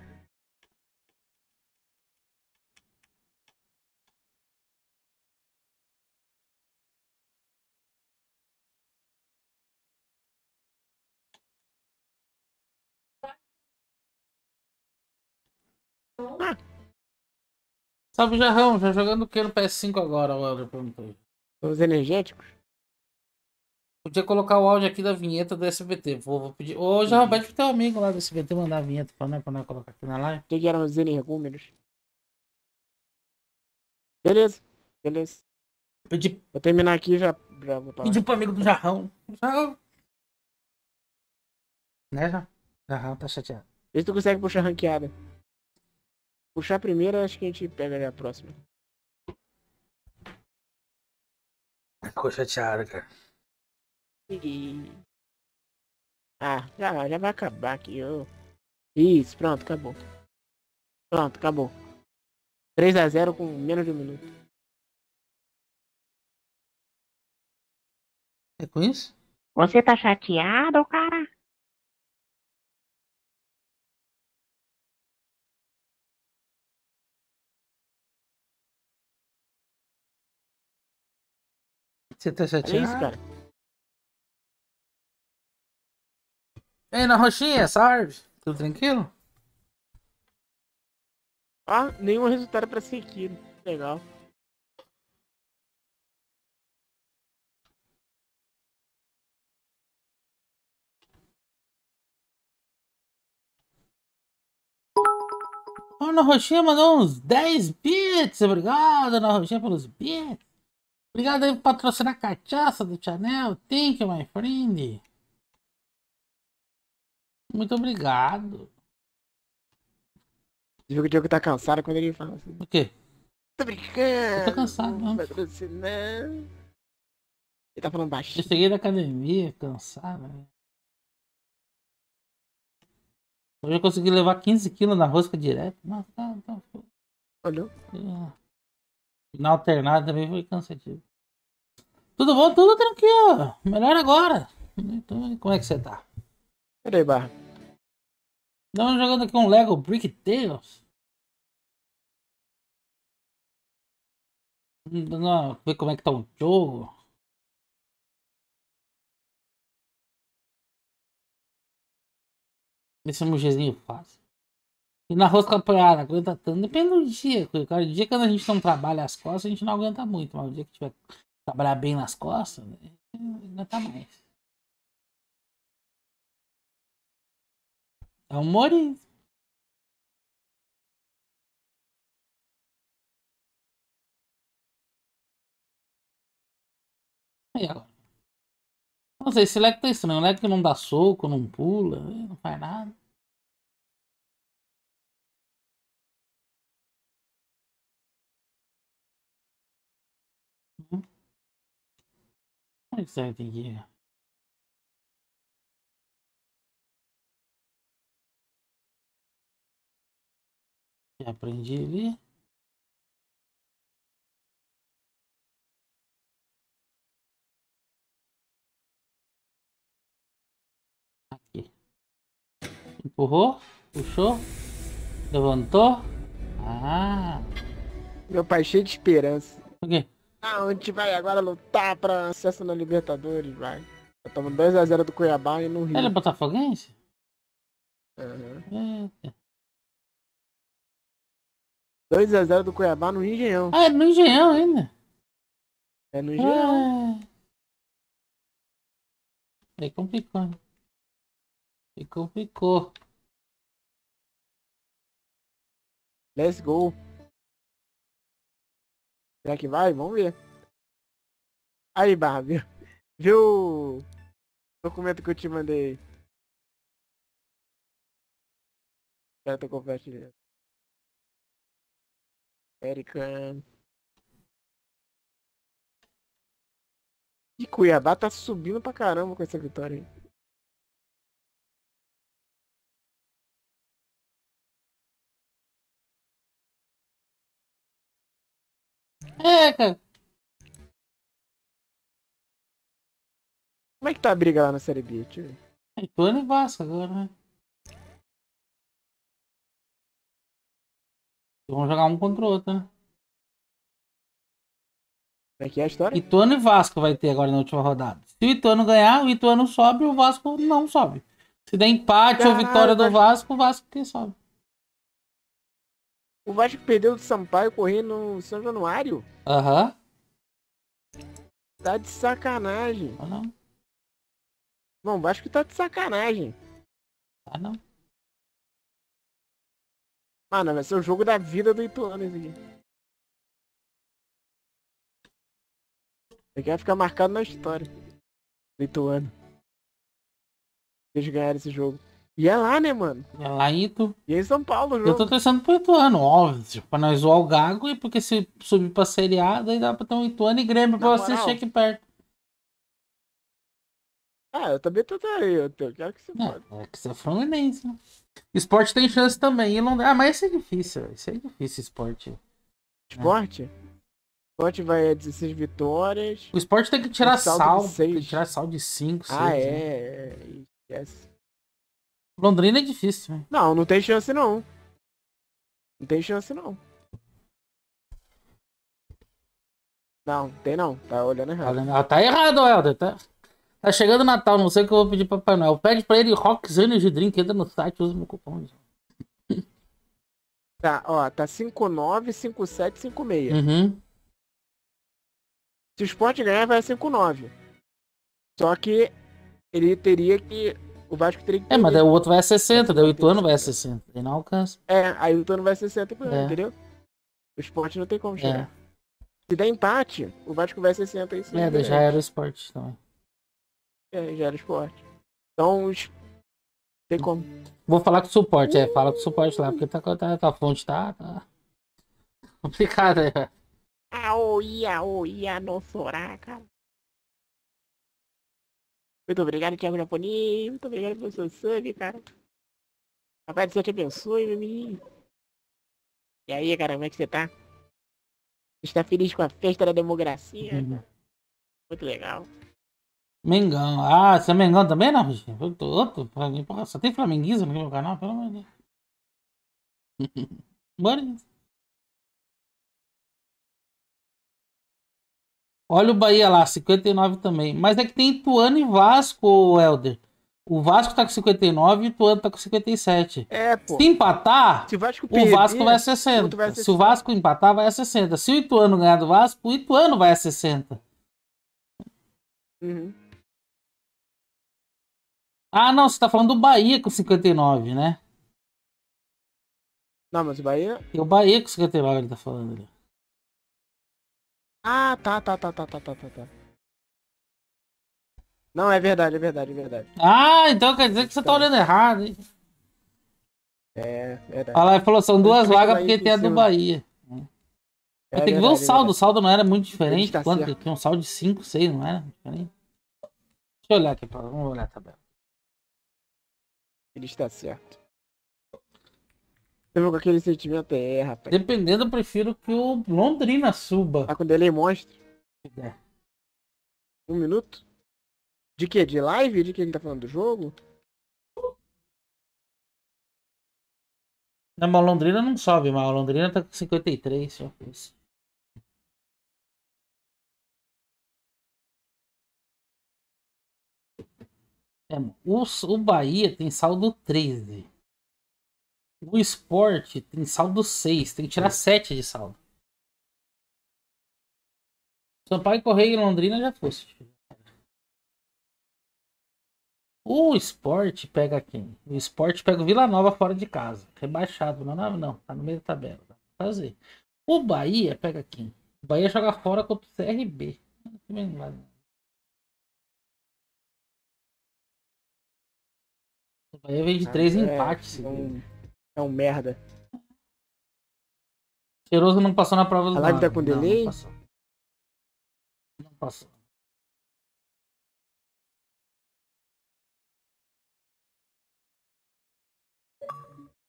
Salve Jarrão, já jogando o que no PS5 agora, o Helder perguntou. Os energéticos? Podia colocar o áudio aqui da vinheta do SBT. Vou, vou pedir. Ô, Jarrão, pede pro teu amigo lá do SBT mandar a vinheta pra nós, pra nós colocar aqui na live. O que, eram os energúmenos? Beleza, beleza. Pedi... Vou terminar aqui já. já vou Pedi pro amigo do Jarrão. Jarrão. Né, Jarrão? Jarrão tá chateado. Vê se tu consegue puxar ranqueada puxar primeiro, acho que a gente pega a próxima. Ficou chateado, cara. E... Ah, já, já vai acabar aqui. Eu... Isso, pronto, acabou. Pronto, acabou. 3x0 com menos de um minuto. É com isso? Você tá chateado, cara? Você tá chateado? É isso, cara. Ei, na roxinha, Sarve. Tudo tranquilo? Ah, nenhum resultado pra seguir. Legal. Oh, Ana Roxinha mandou uns 10 bits. Obrigado, Ana Roxinha, pelos bits. Obrigado aí por patrocinar a cachaça do Chanel. Thank you, my friend. Muito obrigado. Viu que o Diogo tá cansado quando ele fala assim. O quê? Tô brincando. Eu tô cansado não né? Patrocinando. Ele tá falando baixinho. Eu cheguei da academia, cansado. Hoje eu consegui levar 15 quilos na rosca direto. Mas tá, tá. Olhou? É. Na alternada também foi cansativo. Tudo bom? Tudo tranquilo. Melhor agora. Então, como é que você tá? Peraí, Barra. Estamos jogando aqui um Lego Brick Tales. Vamos ver como é que tá o jogo. Esse é um fácil. E na rosca parada, aguenta tanto. Depende do dia. Cara. O dia que a gente não trabalha as costas, a gente não aguenta muito. Mas o dia que tiver que trabalhar bem nas costas, né, não aguenta mais. É um morinho. E agora? Não sei, esse leque tá estranho. O leque não dá soco, não pula, né, não faz nada. exciting year. aprendi ali. Aqui. Empurrou, puxou, levantou. Ah! Meu pai é cheio de esperança. O okay. quê? Ah, a gente vai agora lutar pra acesso na Libertadores, vai. Estamos 2x0 do Cuiabá e no Rio. Era é Botafoguense? Uhum. É. 2x0 do Cuiabá no Engenhão. Ah, é no Engenhão ainda. É no Engenhão. É... Aí complicou. Né? Aí complicou. Let's go. Será que vai? Vamos ver. Aí, Barbie, viu? Viu o documento que eu te mandei? Já tô compartilhando. Erika. E Cuiabá tá subindo pra caramba com essa vitória. aí. É, cara. Como é que tá a briga lá na Série B? É Ituano e Vasco agora, né? Vão jogar um contra o outro, né? Como é que é a história? Ituano e Vasco vai ter agora na última rodada. Se o Ituano ganhar, o Ituano sobe o Vasco não sobe. Se der empate ou vitória do Vasco, o Vasco que sobe. O Vasco perdeu do Sampaio correndo no São Januário? Aham. Uhum. Tá de sacanagem. Ah, não. Bom, o Vasco tá de sacanagem. Ah, não. Mano, vai ser o jogo da vida do Ituano esse aqui. Isso aqui vai ficar marcado na história do Ituano. Eles ganharam esse jogo. E é lá, né, mano? É lá em Itu. E é em São Paulo, jogo. Eu tô torcendo pro Ituano, óbvio. Tipo, pra nós o Gago e porque se subir pra Série A, daí dá pra ter um Ituano e Grêmio Na pra moral. assistir aqui perto. Ah, eu também tô aí, eu, eu quero que você é, pode. É que você é fluminense, né? Esporte tem chance também, e não Ah, mas isso é difícil, isso é difícil, esporte. Esporte? É. Esporte vai a 16 vitórias. O esporte tem que tirar sal, tem que tirar sal de 5, 6. Ah, é, né? é. Yes. É, Londrina é difícil, Não, não tem chance não. Não tem chance não. Não, tem não. Tá olhando errado. Ah, tá errado, Helder. Tá, tá chegando o Natal, não sei o que eu vou pedir pra Papai Noel. Pede pra ele Rocks Energy Drink, entra no site, usa meu cupom. Gente. Tá, ó, tá 595756. Uhum. Se o Sport ganhar, vai 59. Só que ele teria que o Vasco teria que. É, mas daí o outro vai a 60, daí o Ituano vai a 60. Ele não alcança. É, aí o Ituano vai a 60 e é. entendeu? O esporte não tem como chegar. É. Se der empate, o Vasco vai a 60 e sim. É, já era o esporte também. É, já era o esporte. Então, os... tem como. Vou falar com o suporte, é, fala com o suporte lá, porque tá, tá, tá a fonte tá, tá... complicada, é. Aoia, a nossa cara. Muito obrigado, Thiago Japoni. Muito obrigado pelo seu sangue, cara. rapaz paz Senhor te abençoe, meu menino. E aí, cara, como é que você tá? Está feliz com a festa da democracia? Uhum. Muito legal. Mengão. Ah, você é Mengão também, não, Rogério? Outro? Só tem flamenguista no meu canal, pelo amor de Deus. Bora, Olha o Bahia lá, 59 também. Mas é que tem Ituano e Vasco, Helder. O Vasco tá com 59 e o Ituano tá com 57. É, pô. Se empatar, se o, Vasco, perder, o Vasco vai a 60. Vai a 60. Se o Vasco empatar, vai a 60. Se o Ituano ganhar do Vasco, o Ituano vai a 60. Uhum. Ah, não, você tá falando do Bahia com 59, né? Não, mas o Bahia. E o Bahia com 59 ele tá falando ali. Ah, tá, tá, tá, tá, tá, tá, tá, tá. Não, é verdade, é verdade, é verdade. Ah, então quer dizer que você tá então. olhando errado, hein? É, verdade. Olha lá, falou, são duas vagas porque tem a do Bahia. É, tem que ver o é saldo, o saldo não era muito tá diferente. Quanto? Tinha um saldo de 5, 6, não era? Deixa eu olhar aqui, vamos olhar a tabela. Ele está certo. Teve com aquele sentimento é, rapaz. Dependendo, eu prefiro que o Londrina suba. Tá com delay monstro? É. Um minuto? De quê? De live? De que a gente tá falando do jogo? Não, mas Londrina não sobe, mas Londrina tá com 53, só isso. É, o, o Bahia tem saldo 13. O esporte tem saldo 6, tem que tirar 7 de saldo. Sampaio Correia e Londrina já fosse. O esporte pega quem? O esporte pega o Vila Nova fora de casa. Rebaixado. Não, não, não. Tá no meio da tabela. Dá pra fazer. O Bahia pega quem? O Bahia joga fora contra o CRB. O Bahia vem de três é empates. É um merda. Cheiroso não passou na prova do A live tá com delay? Não, não passou. Não passou.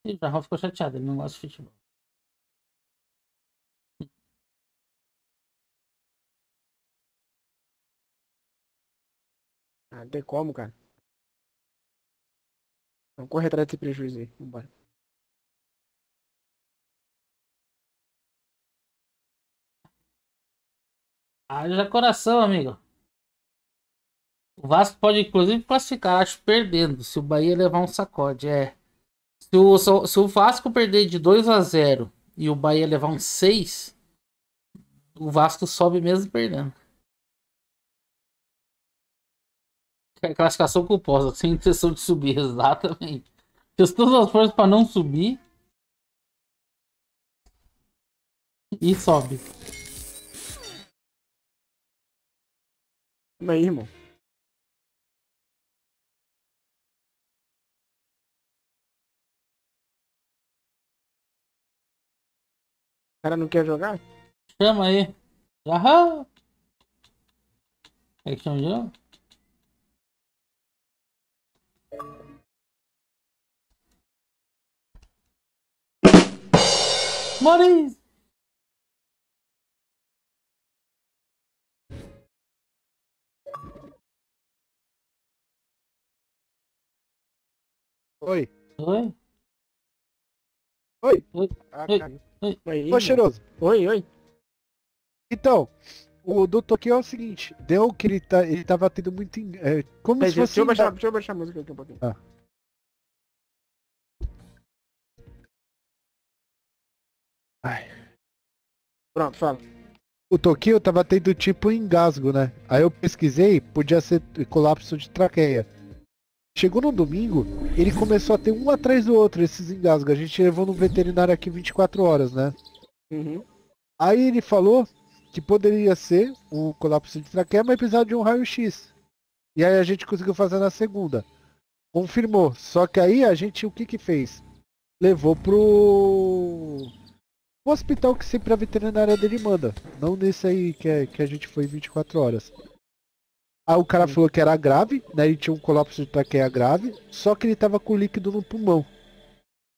E já ficou chateado, ele não gosta de futebol. Ah, não tem como, cara. Vamos correr atrás desse prejuízo aí. Vambora. Haja coração, amigo. O Vasco pode inclusive classificar, acho, perdendo. Se o Bahia levar um sacode, é. Se o, se o Vasco perder de 2 a 0 e o Bahia levar um 6, o Vasco sobe mesmo perdendo. É classificação culposa, sem intenção de subir, exatamente. Fez todas as forças para não subir. E sobe. Aí, irmão. O cara não quer jogar? Chama aí. Aham. É que chama de novo? Maurício! Oi. Oi. Oi. Oi. Ah, oi. Oi. Oi, oi cheiroso. Oi, oi. Então, o do Tokyo é o seguinte, deu que ele, tá, ele tava tendo muito... É, como se fosse... Deixa eu, baixar, deixa eu baixar a música aqui um pouquinho. Ah. Ai. Pronto, fala. O Tokyo tava tendo tipo engasgo, né? Aí eu pesquisei, podia ser colapso de traqueia. Chegou no domingo, ele começou a ter um atrás do outro esses engasgos. A gente levou no veterinário aqui 24 horas, né? Uhum. Aí ele falou que poderia ser um colapso de traqueia, mas precisava de um raio-x. E aí a gente conseguiu fazer na segunda. Confirmou. Só que aí a gente o que que fez? Levou pro o hospital que sempre a veterinária dele manda. Não nesse aí que, é, que a gente foi 24 horas. Aí o cara falou que era grave, né? Ele tinha um colapso de traqueia grave, só que ele tava com líquido no pulmão.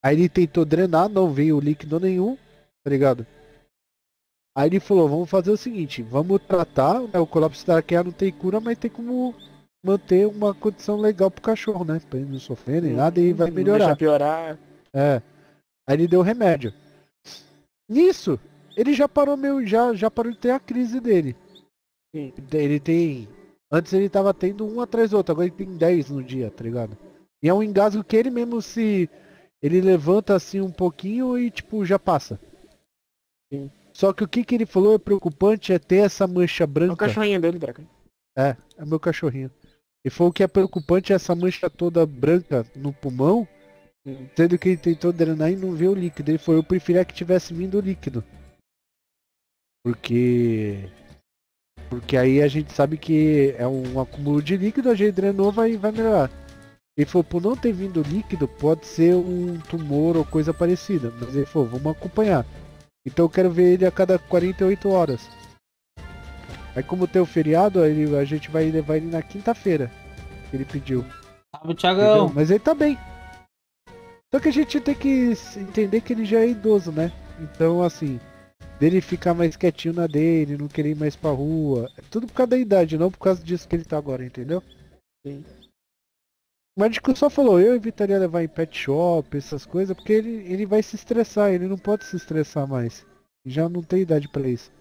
Aí ele tentou drenar, não veio líquido nenhum, tá ligado? Aí ele falou, vamos fazer o seguinte, vamos tratar, né? O colapso de traqueia não tem cura, mas tem como manter uma condição legal pro cachorro, né? Pra ele não sofrer nem nada e vai melhorar. Não piorar. É. Aí ele deu remédio. Nisso, ele já parou meu, já, já parou de ter a crise dele. Sim. Ele tem Antes ele tava tendo um atrás do outro, agora ele tem 10 no dia, tá ligado? E é um engasgo que ele mesmo se. Ele levanta assim um pouquinho e tipo já passa. Sim. Só que o que, que ele falou é preocupante é ter essa mancha branca. É o cachorrinho dele, Draco. É, é meu cachorrinho. E foi o que é preocupante essa mancha toda branca no pulmão. Sim. Hum. Sendo que ele tentou drenar e não viu o líquido. Ele falou, eu preferia que tivesse vindo o líquido. Porque porque aí a gente sabe que é um acúmulo de líquido, a gente drenou vai, vai melhorar. Ele falou, por não ter vindo líquido, pode ser um tumor ou coisa parecida. Mas ele falou, vamos acompanhar. Então eu quero ver ele a cada 48 horas. Aí como tem o feriado, ele, a gente vai levar ele na quinta-feira. Ele pediu. Sabe, Thiagão. Entendeu? Mas ele tá bem. Só que a gente tem que entender que ele já é idoso, né? Então assim, dele ficar mais quietinho na dele, não querer ir mais pra rua. É tudo por causa da idade, não por causa disso que ele tá agora, entendeu? Sim. O médico só falou, eu evitaria levar em pet shop, essas coisas, porque ele, ele vai se estressar, ele não pode se estressar mais. Já não tem idade para isso.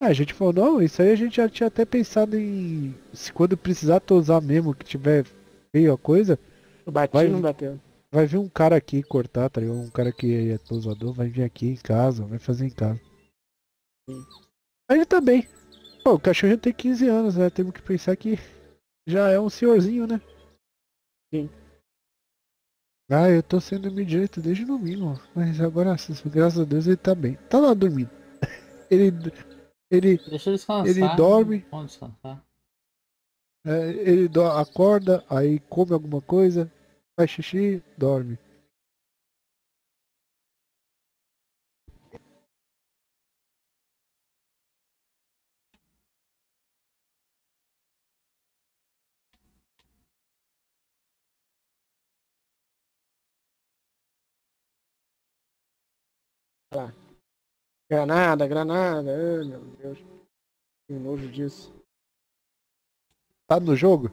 Ah, a gente falou, não, isso aí a gente já tinha até pensado em. Se quando precisar tosar mesmo, que tiver feio a coisa. Eu bati vai... não bateu. Vai vir um cara aqui cortar, tá ligado? Um cara que é pousador vai vir aqui em casa, vai fazer em casa. Sim. ele tá bem. Pô, o cachorro já tem 15 anos, né? Temos que pensar que já é um senhorzinho, né? Sim. Ah, eu tô sendo imediato desde domingo, mas agora, graças a Deus, ele tá bem. Tá lá dormindo. ele. Ele. Deixa ele Ele dorme. Pode descansar. É, ele do, acorda, aí come alguma coisa, faz xixi, dorme. Tá. Granada, granada. Ai, meu Deus. Que nojo disso. Tá no jogo?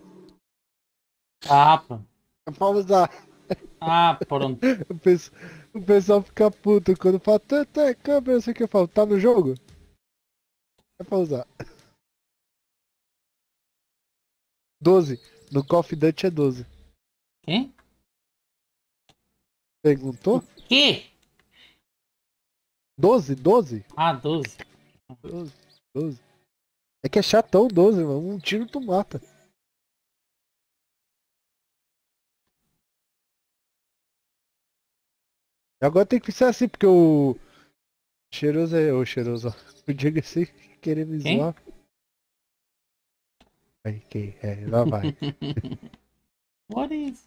Tá, ah, pô palmas da. Ah, pronto. o, pessoal, o pessoal fica puto quando fala, tanta tá, tá, câmera, sei o que eu falo, tá no jogo? É pra usar. 12. No Call of Duty é 12. Quem? Perguntou? O quê? 12, 12? Ah, 12. 12, 12. É que é chatão 12, mano. Um tiro tu mata. Agora tem que ser assim, porque o. Cheiroso é. O cheiroso. O Diego assim querer me zoar. Aí, que é, lá vai. What is?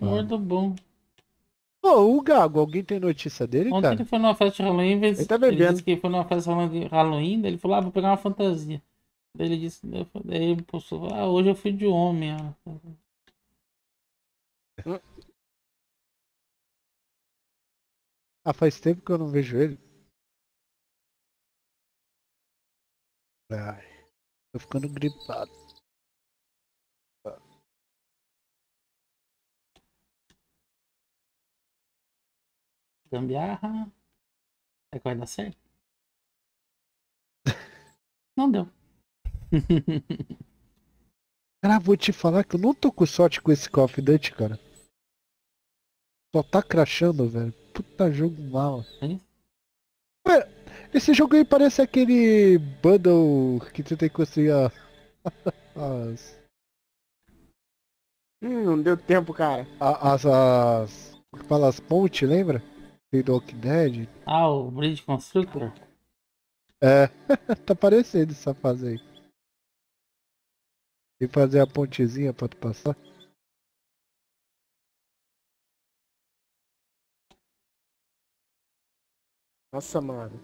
Mordo tá, bom. Pô, o Gago, alguém tem notícia dele, Ontem cara? ele foi numa festa de Halloween, ele, tá bebendo. ele disse que foi numa festa de Halloween, ele falou, ah, vou pegar uma fantasia. Daí ele disse, daí ele postou, ah, hoje eu fui de homem. Ah. Ah, faz tempo que eu não vejo ele. Ai, tô ficando gripado. Gambiarra. É que vai dar certo? Não deu. cara, vou te falar que eu não tô com sorte com esse Call of Duty, cara. Só tá crachando, velho puta jogo mal, Esse jogo aí parece aquele bundle que você tem que conseguir a... as... Hum, não deu tempo, cara. as, as... Fala as pontes, lembra? Tem do Walking Dead. Ah, o Bridge Constructor? É, tá parecendo essa fase aí. E fazer a pontezinha pra tu passar. Nossa, mano.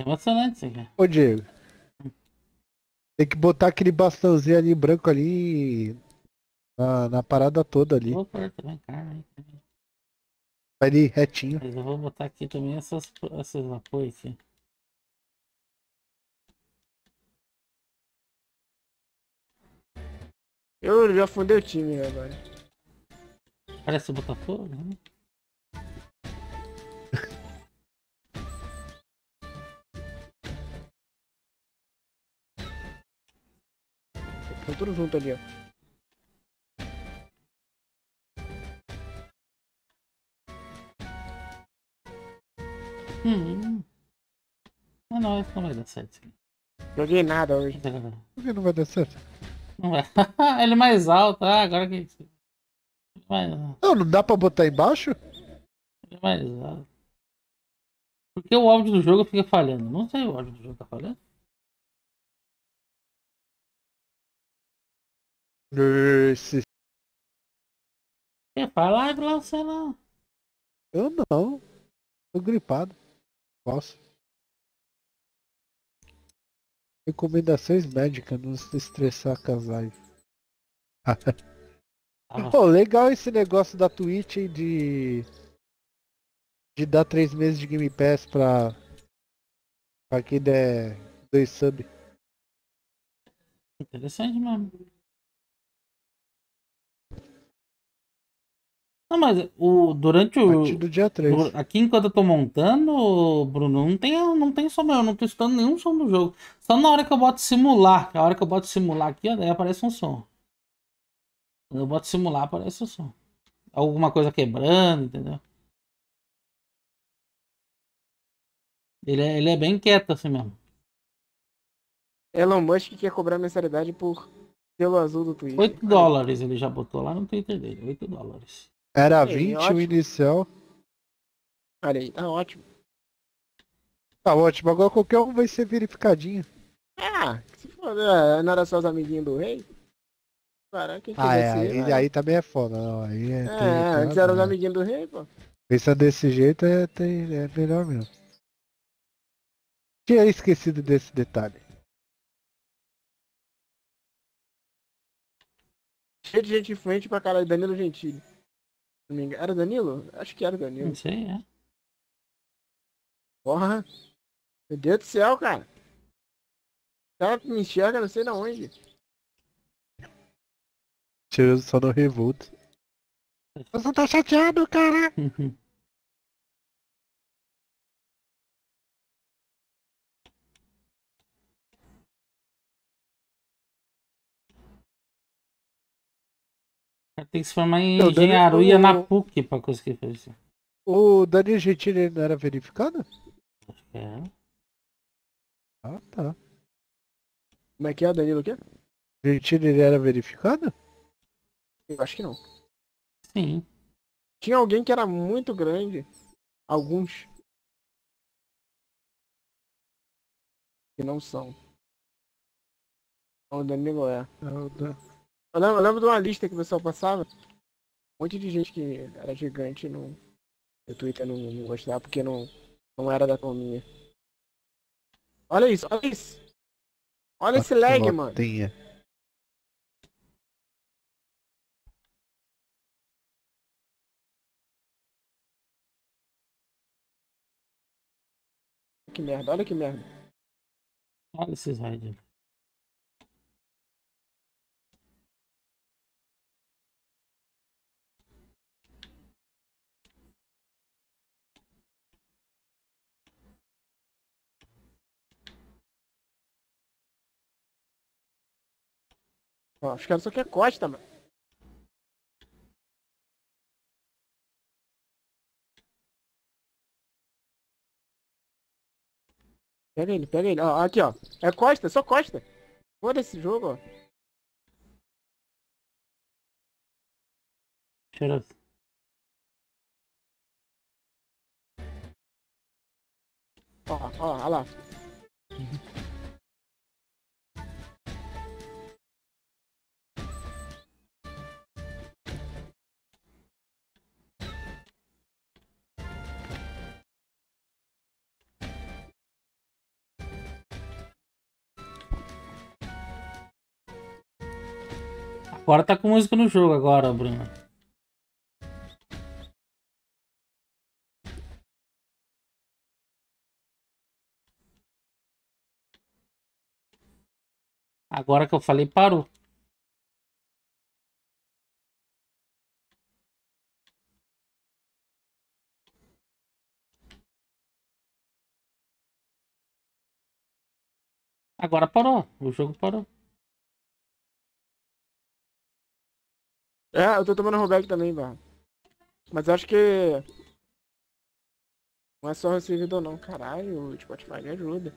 É emocionante isso aqui. Ô, Diego. Tem que botar aquele bastãozinho ali branco ali na, na parada toda ali. Vou Vai ali retinho. Mas eu vou botar aqui também essas, essas apoios aqui. Eu já fundei o time né, agora. Parece o Botafogo, né? Estão tá tudo junto ali, ó. Hum. Mas não, isso não vai dar certo. Joguei nada hoje. Por que não vai dar certo? Não vai. Ele é mais alto, ah, agora que mais alto. Não, não dá pra botar embaixo? é mais alto. Ah, porque o áudio do jogo fica falhando. Não sei o áudio do jogo tá falhando. Esse... Quer falar, Glaucelão? Eu não. Tô gripado. Posso. Recomendações médicas, não se estressar com as lives. Ah. Pô, legal esse negócio da Twitch de. De dar três meses de Game Pass pra. Pra quem der dois sub. Interessante mesmo. Não, mas o, durante o. Do dia 3. aqui enquanto eu tô montando, Bruno, não tem, não tem som meu, não tô escutando nenhum som do jogo. Só na hora que eu boto simular, que a hora que eu boto simular aqui, ó, daí aparece um som. Eu boto simular, aparece o som. Alguma coisa quebrando, entendeu? Ele é, ele é bem quieto assim mesmo. Elon Musk quer cobrar mensalidade por pelo azul do Twitter. 8 dólares ele já botou lá no Twitter dele, 8 dólares. Era 20 o inicial. Olha aí, tá ótimo. Tá ótimo, agora qualquer um vai ser verificadinho. Ah, se for, ah, não era só os amiguinhos do rei? cara. Quem ah, é, aí, aí também é foda, não. Aí é, é tem, é, antes era os amiguinhos do rei, pô. Pensa desse jeito é, tem, é melhor mesmo. Tinha esquecido desse detalhe. Cheio de gente influente pra de Danilo Gentili. Era Danilo? Acho que era Danilo. Não sei, é. Porra! Meu Deus do céu, cara! O cara me enxerga não sei de onde tirando só no Revolt. Você tá chateado, cara? Tem que se formar em não, engenharia Dani, é o... na PUC pra conseguir fazer isso. O Dani Gentili não era verificado? Acho que é. Ah, tá. Como é que é, Danilo? O quê? Gentili era verificado? Eu acho que não. Sim. Tinha alguém que era muito grande. Alguns. Que não são. É o Danilo é. é eu lembro, eu lembro de uma lista que o pessoal passava. Um monte de gente que era gigante no O Twitter não, não gostava porque não, não era da turminha. Olha isso, olha isso. Olha Nossa, esse lag, notinha. mano. que merda, olha que merda. Olha esses slide. Ó, os caras só querem é Costa, mano. Pega ele, pega ele. Ó, aqui, ó. É Costa, é só Costa. Foda esse jogo, ó. Shut Ó, ó, ó lá. Agora tá com música no jogo agora, Bruno. Agora que eu falei, parou. Agora parou. O jogo parou. É, eu tô tomando rollback também, velho. Mas acho que... Não é só recebido ou não, caralho, o Spotify me ajuda.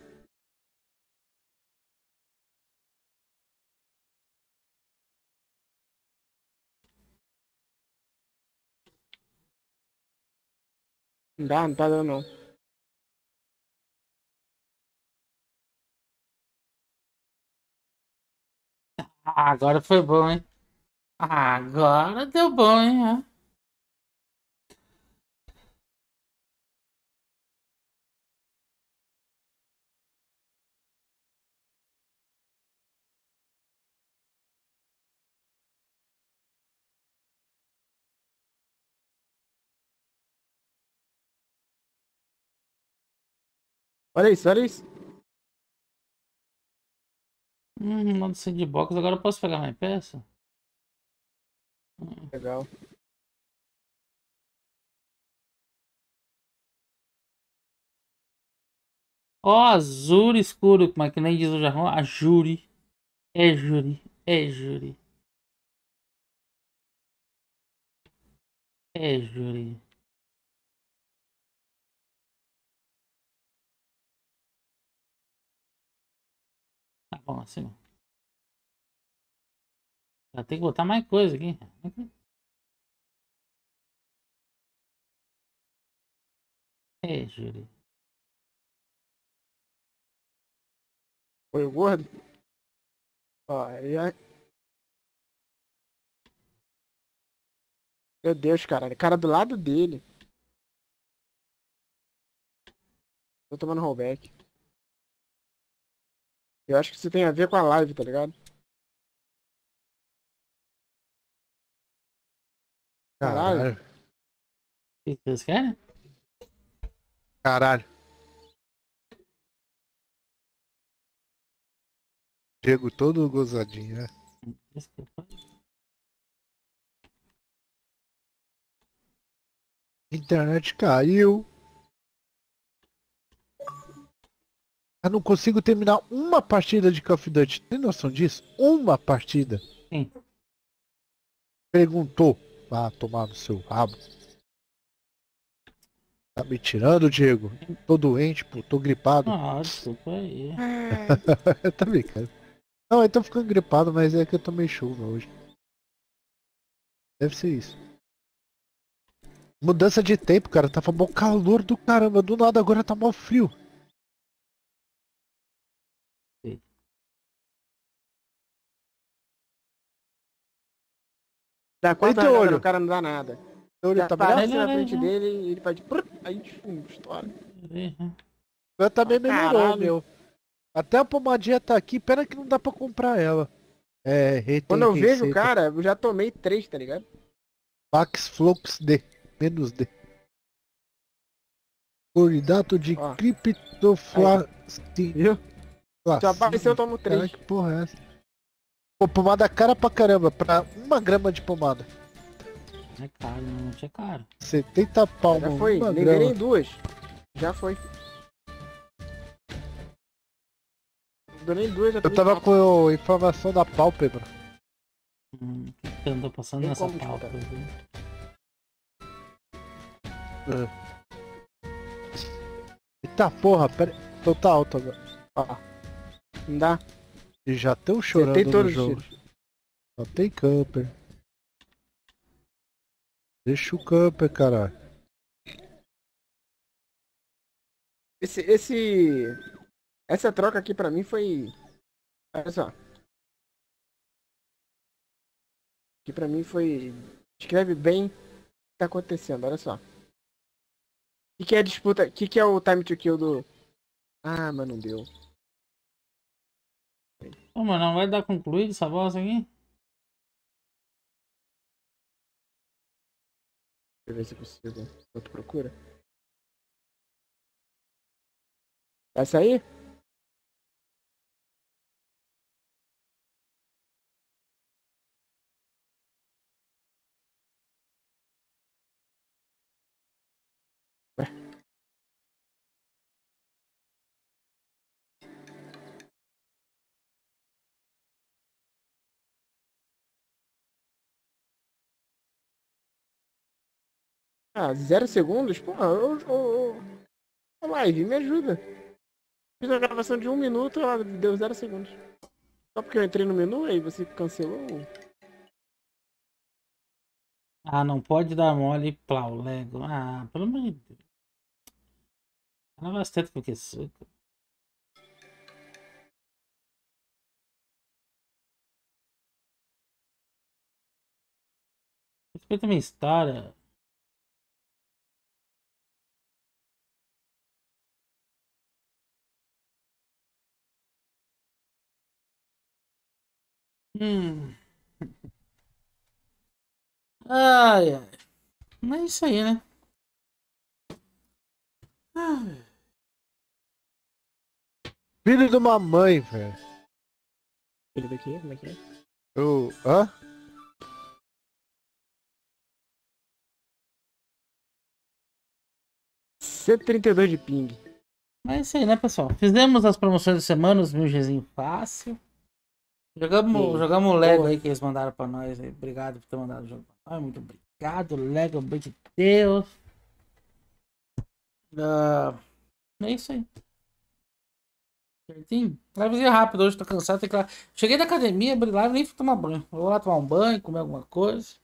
Não dá, não tá dando não. Ah, agora foi bom, hein? Agora deu bom, hein? Olha isso, olha isso. Hum, modo sandbox, agora eu posso pegar mais peça? Legal. Ó, azul escuro, mas que nem diz o jarrão, a júri. É júri, é júri. É júri. Tá bom, assim. Já tem que botar mais coisa aqui. É, Júlio. Foi o gordo? Ó, aí. É- Meu Deus, caralho. Cara do lado dele. Tô tomando rollback. Eu acho que isso tem a ver com a live, tá ligado? Caralho. O que vocês querem? Caralho. Diego todo gozadinho, né? Internet caiu. Eu não consigo terminar uma partida de Call of Duty. Tem noção disso? Uma partida. Sim. Perguntou. Vá tomar no seu rabo. Tá me tirando, Diego? Tô doente, pô, tô gripado. Ah, desculpa aí. tá brincando. Não, eu tô ficando gripado, mas é que eu tomei chuva hoje. Deve ser isso. Mudança de tempo, cara. Tava bom calor do caramba. Do nada agora tá mó frio. Dá quatro olho. o cara não dá nada. O olho Já tá aparece tá na frente né? dele e ele faz... Aí, pum, estoura. Eu uhum. também oh, melhorou, meu. Até a pomadinha tá aqui, pena que não dá pra comprar ela. É, retém, Quando eu vejo o cara, eu já tomei três, tá ligado? Pax Flux D, menos D. Cloridato de criptoflastina. Se aparecer eu tomo três. Cara, que porra é essa? Pô, pomada é cara pra caramba, pra uma grama de pomada. É caro, não né? é caro. 70 pau, Já mano, foi, nem em duas. Já foi. Nem duas, eu tava com informação da pálpebra. Hum, que eu não tô passando nessa pálpebra. Ah. Eita porra, pera. Então tá alto agora. Ah. Não dá e já estão chorando tem no jogo. Só tem camper. Deixa o camper, caralho. Esse, esse... Essa troca aqui pra mim foi... Olha só. Que pra mim foi... Escreve bem o que tá acontecendo, olha só. O que, que é a disputa... O que, que é o time to kill do... Ah, mas não deu. Pô, mano, não vai dar concluído essa voz aqui? Deixa eu ver se consigo. É eu procura. Vai sair? Ah, zero segundos? Pô, ô, ô, ô, live, me ajuda. Fiz uma gravação de um minuto, ela deu zero segundos. Só porque eu entrei no menu aí você cancelou? Ah, não pode dar mole, plau, lego. Ah, pelo amor de Deus. Ela bastante porque suco. Respeita minha história. Hum. Ai, ai. Mas é isso aí, né? Ai. Filho de uma mãe, velho. Filho do quê? Como é que é? O. hã? dois de ping. Mas é isso aí, né, pessoal? Fizemos as promoções de semana, os mil Gzinho fácil. Jogamos, e... jogamos o Lego aí que eles mandaram pra nós. Aí. Obrigado por ter mandado o jogo pra nós. Muito obrigado, Lego, amor de Deus. Uh, é isso aí. Certinho? Livezinha é rápido, hoje tô cansado. Tem que lá... Cheguei da academia, abri live, nem fui tomar banho. Vou lá tomar um banho, comer alguma coisa.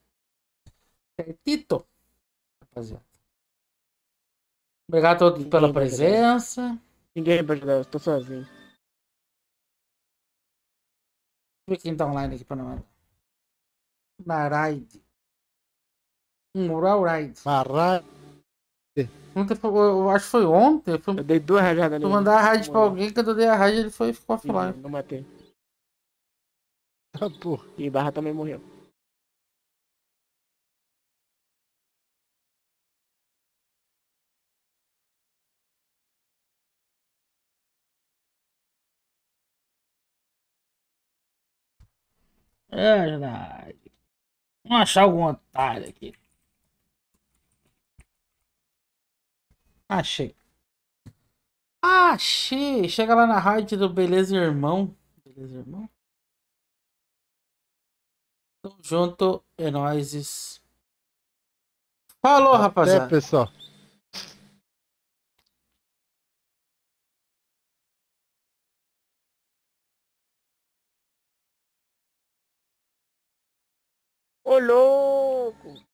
Certito? Rapaziada. Obrigado a todos Ninguém pela presença. Ninguém vai ajudar, eu tô sozinho. ver quem então, tá online aqui para nós. Naraide. Mural Raid. Ontem, eu, eu acho que foi ontem. Eu, eu dei duas rajadas ali. Tu mandar a raid pra alguém, quando eu dei a raid, ele foi, ficou offline. Não, não matei. Ah, porra. E Barra também morreu. É verdade. Vamos achar algum otário aqui. Achei. Achei! Chega lá na rádio do Beleza Irmão. Beleza Irmão? Tamo junto, é nóis. Falou, rapaziada. É, pessoal. Ô louco!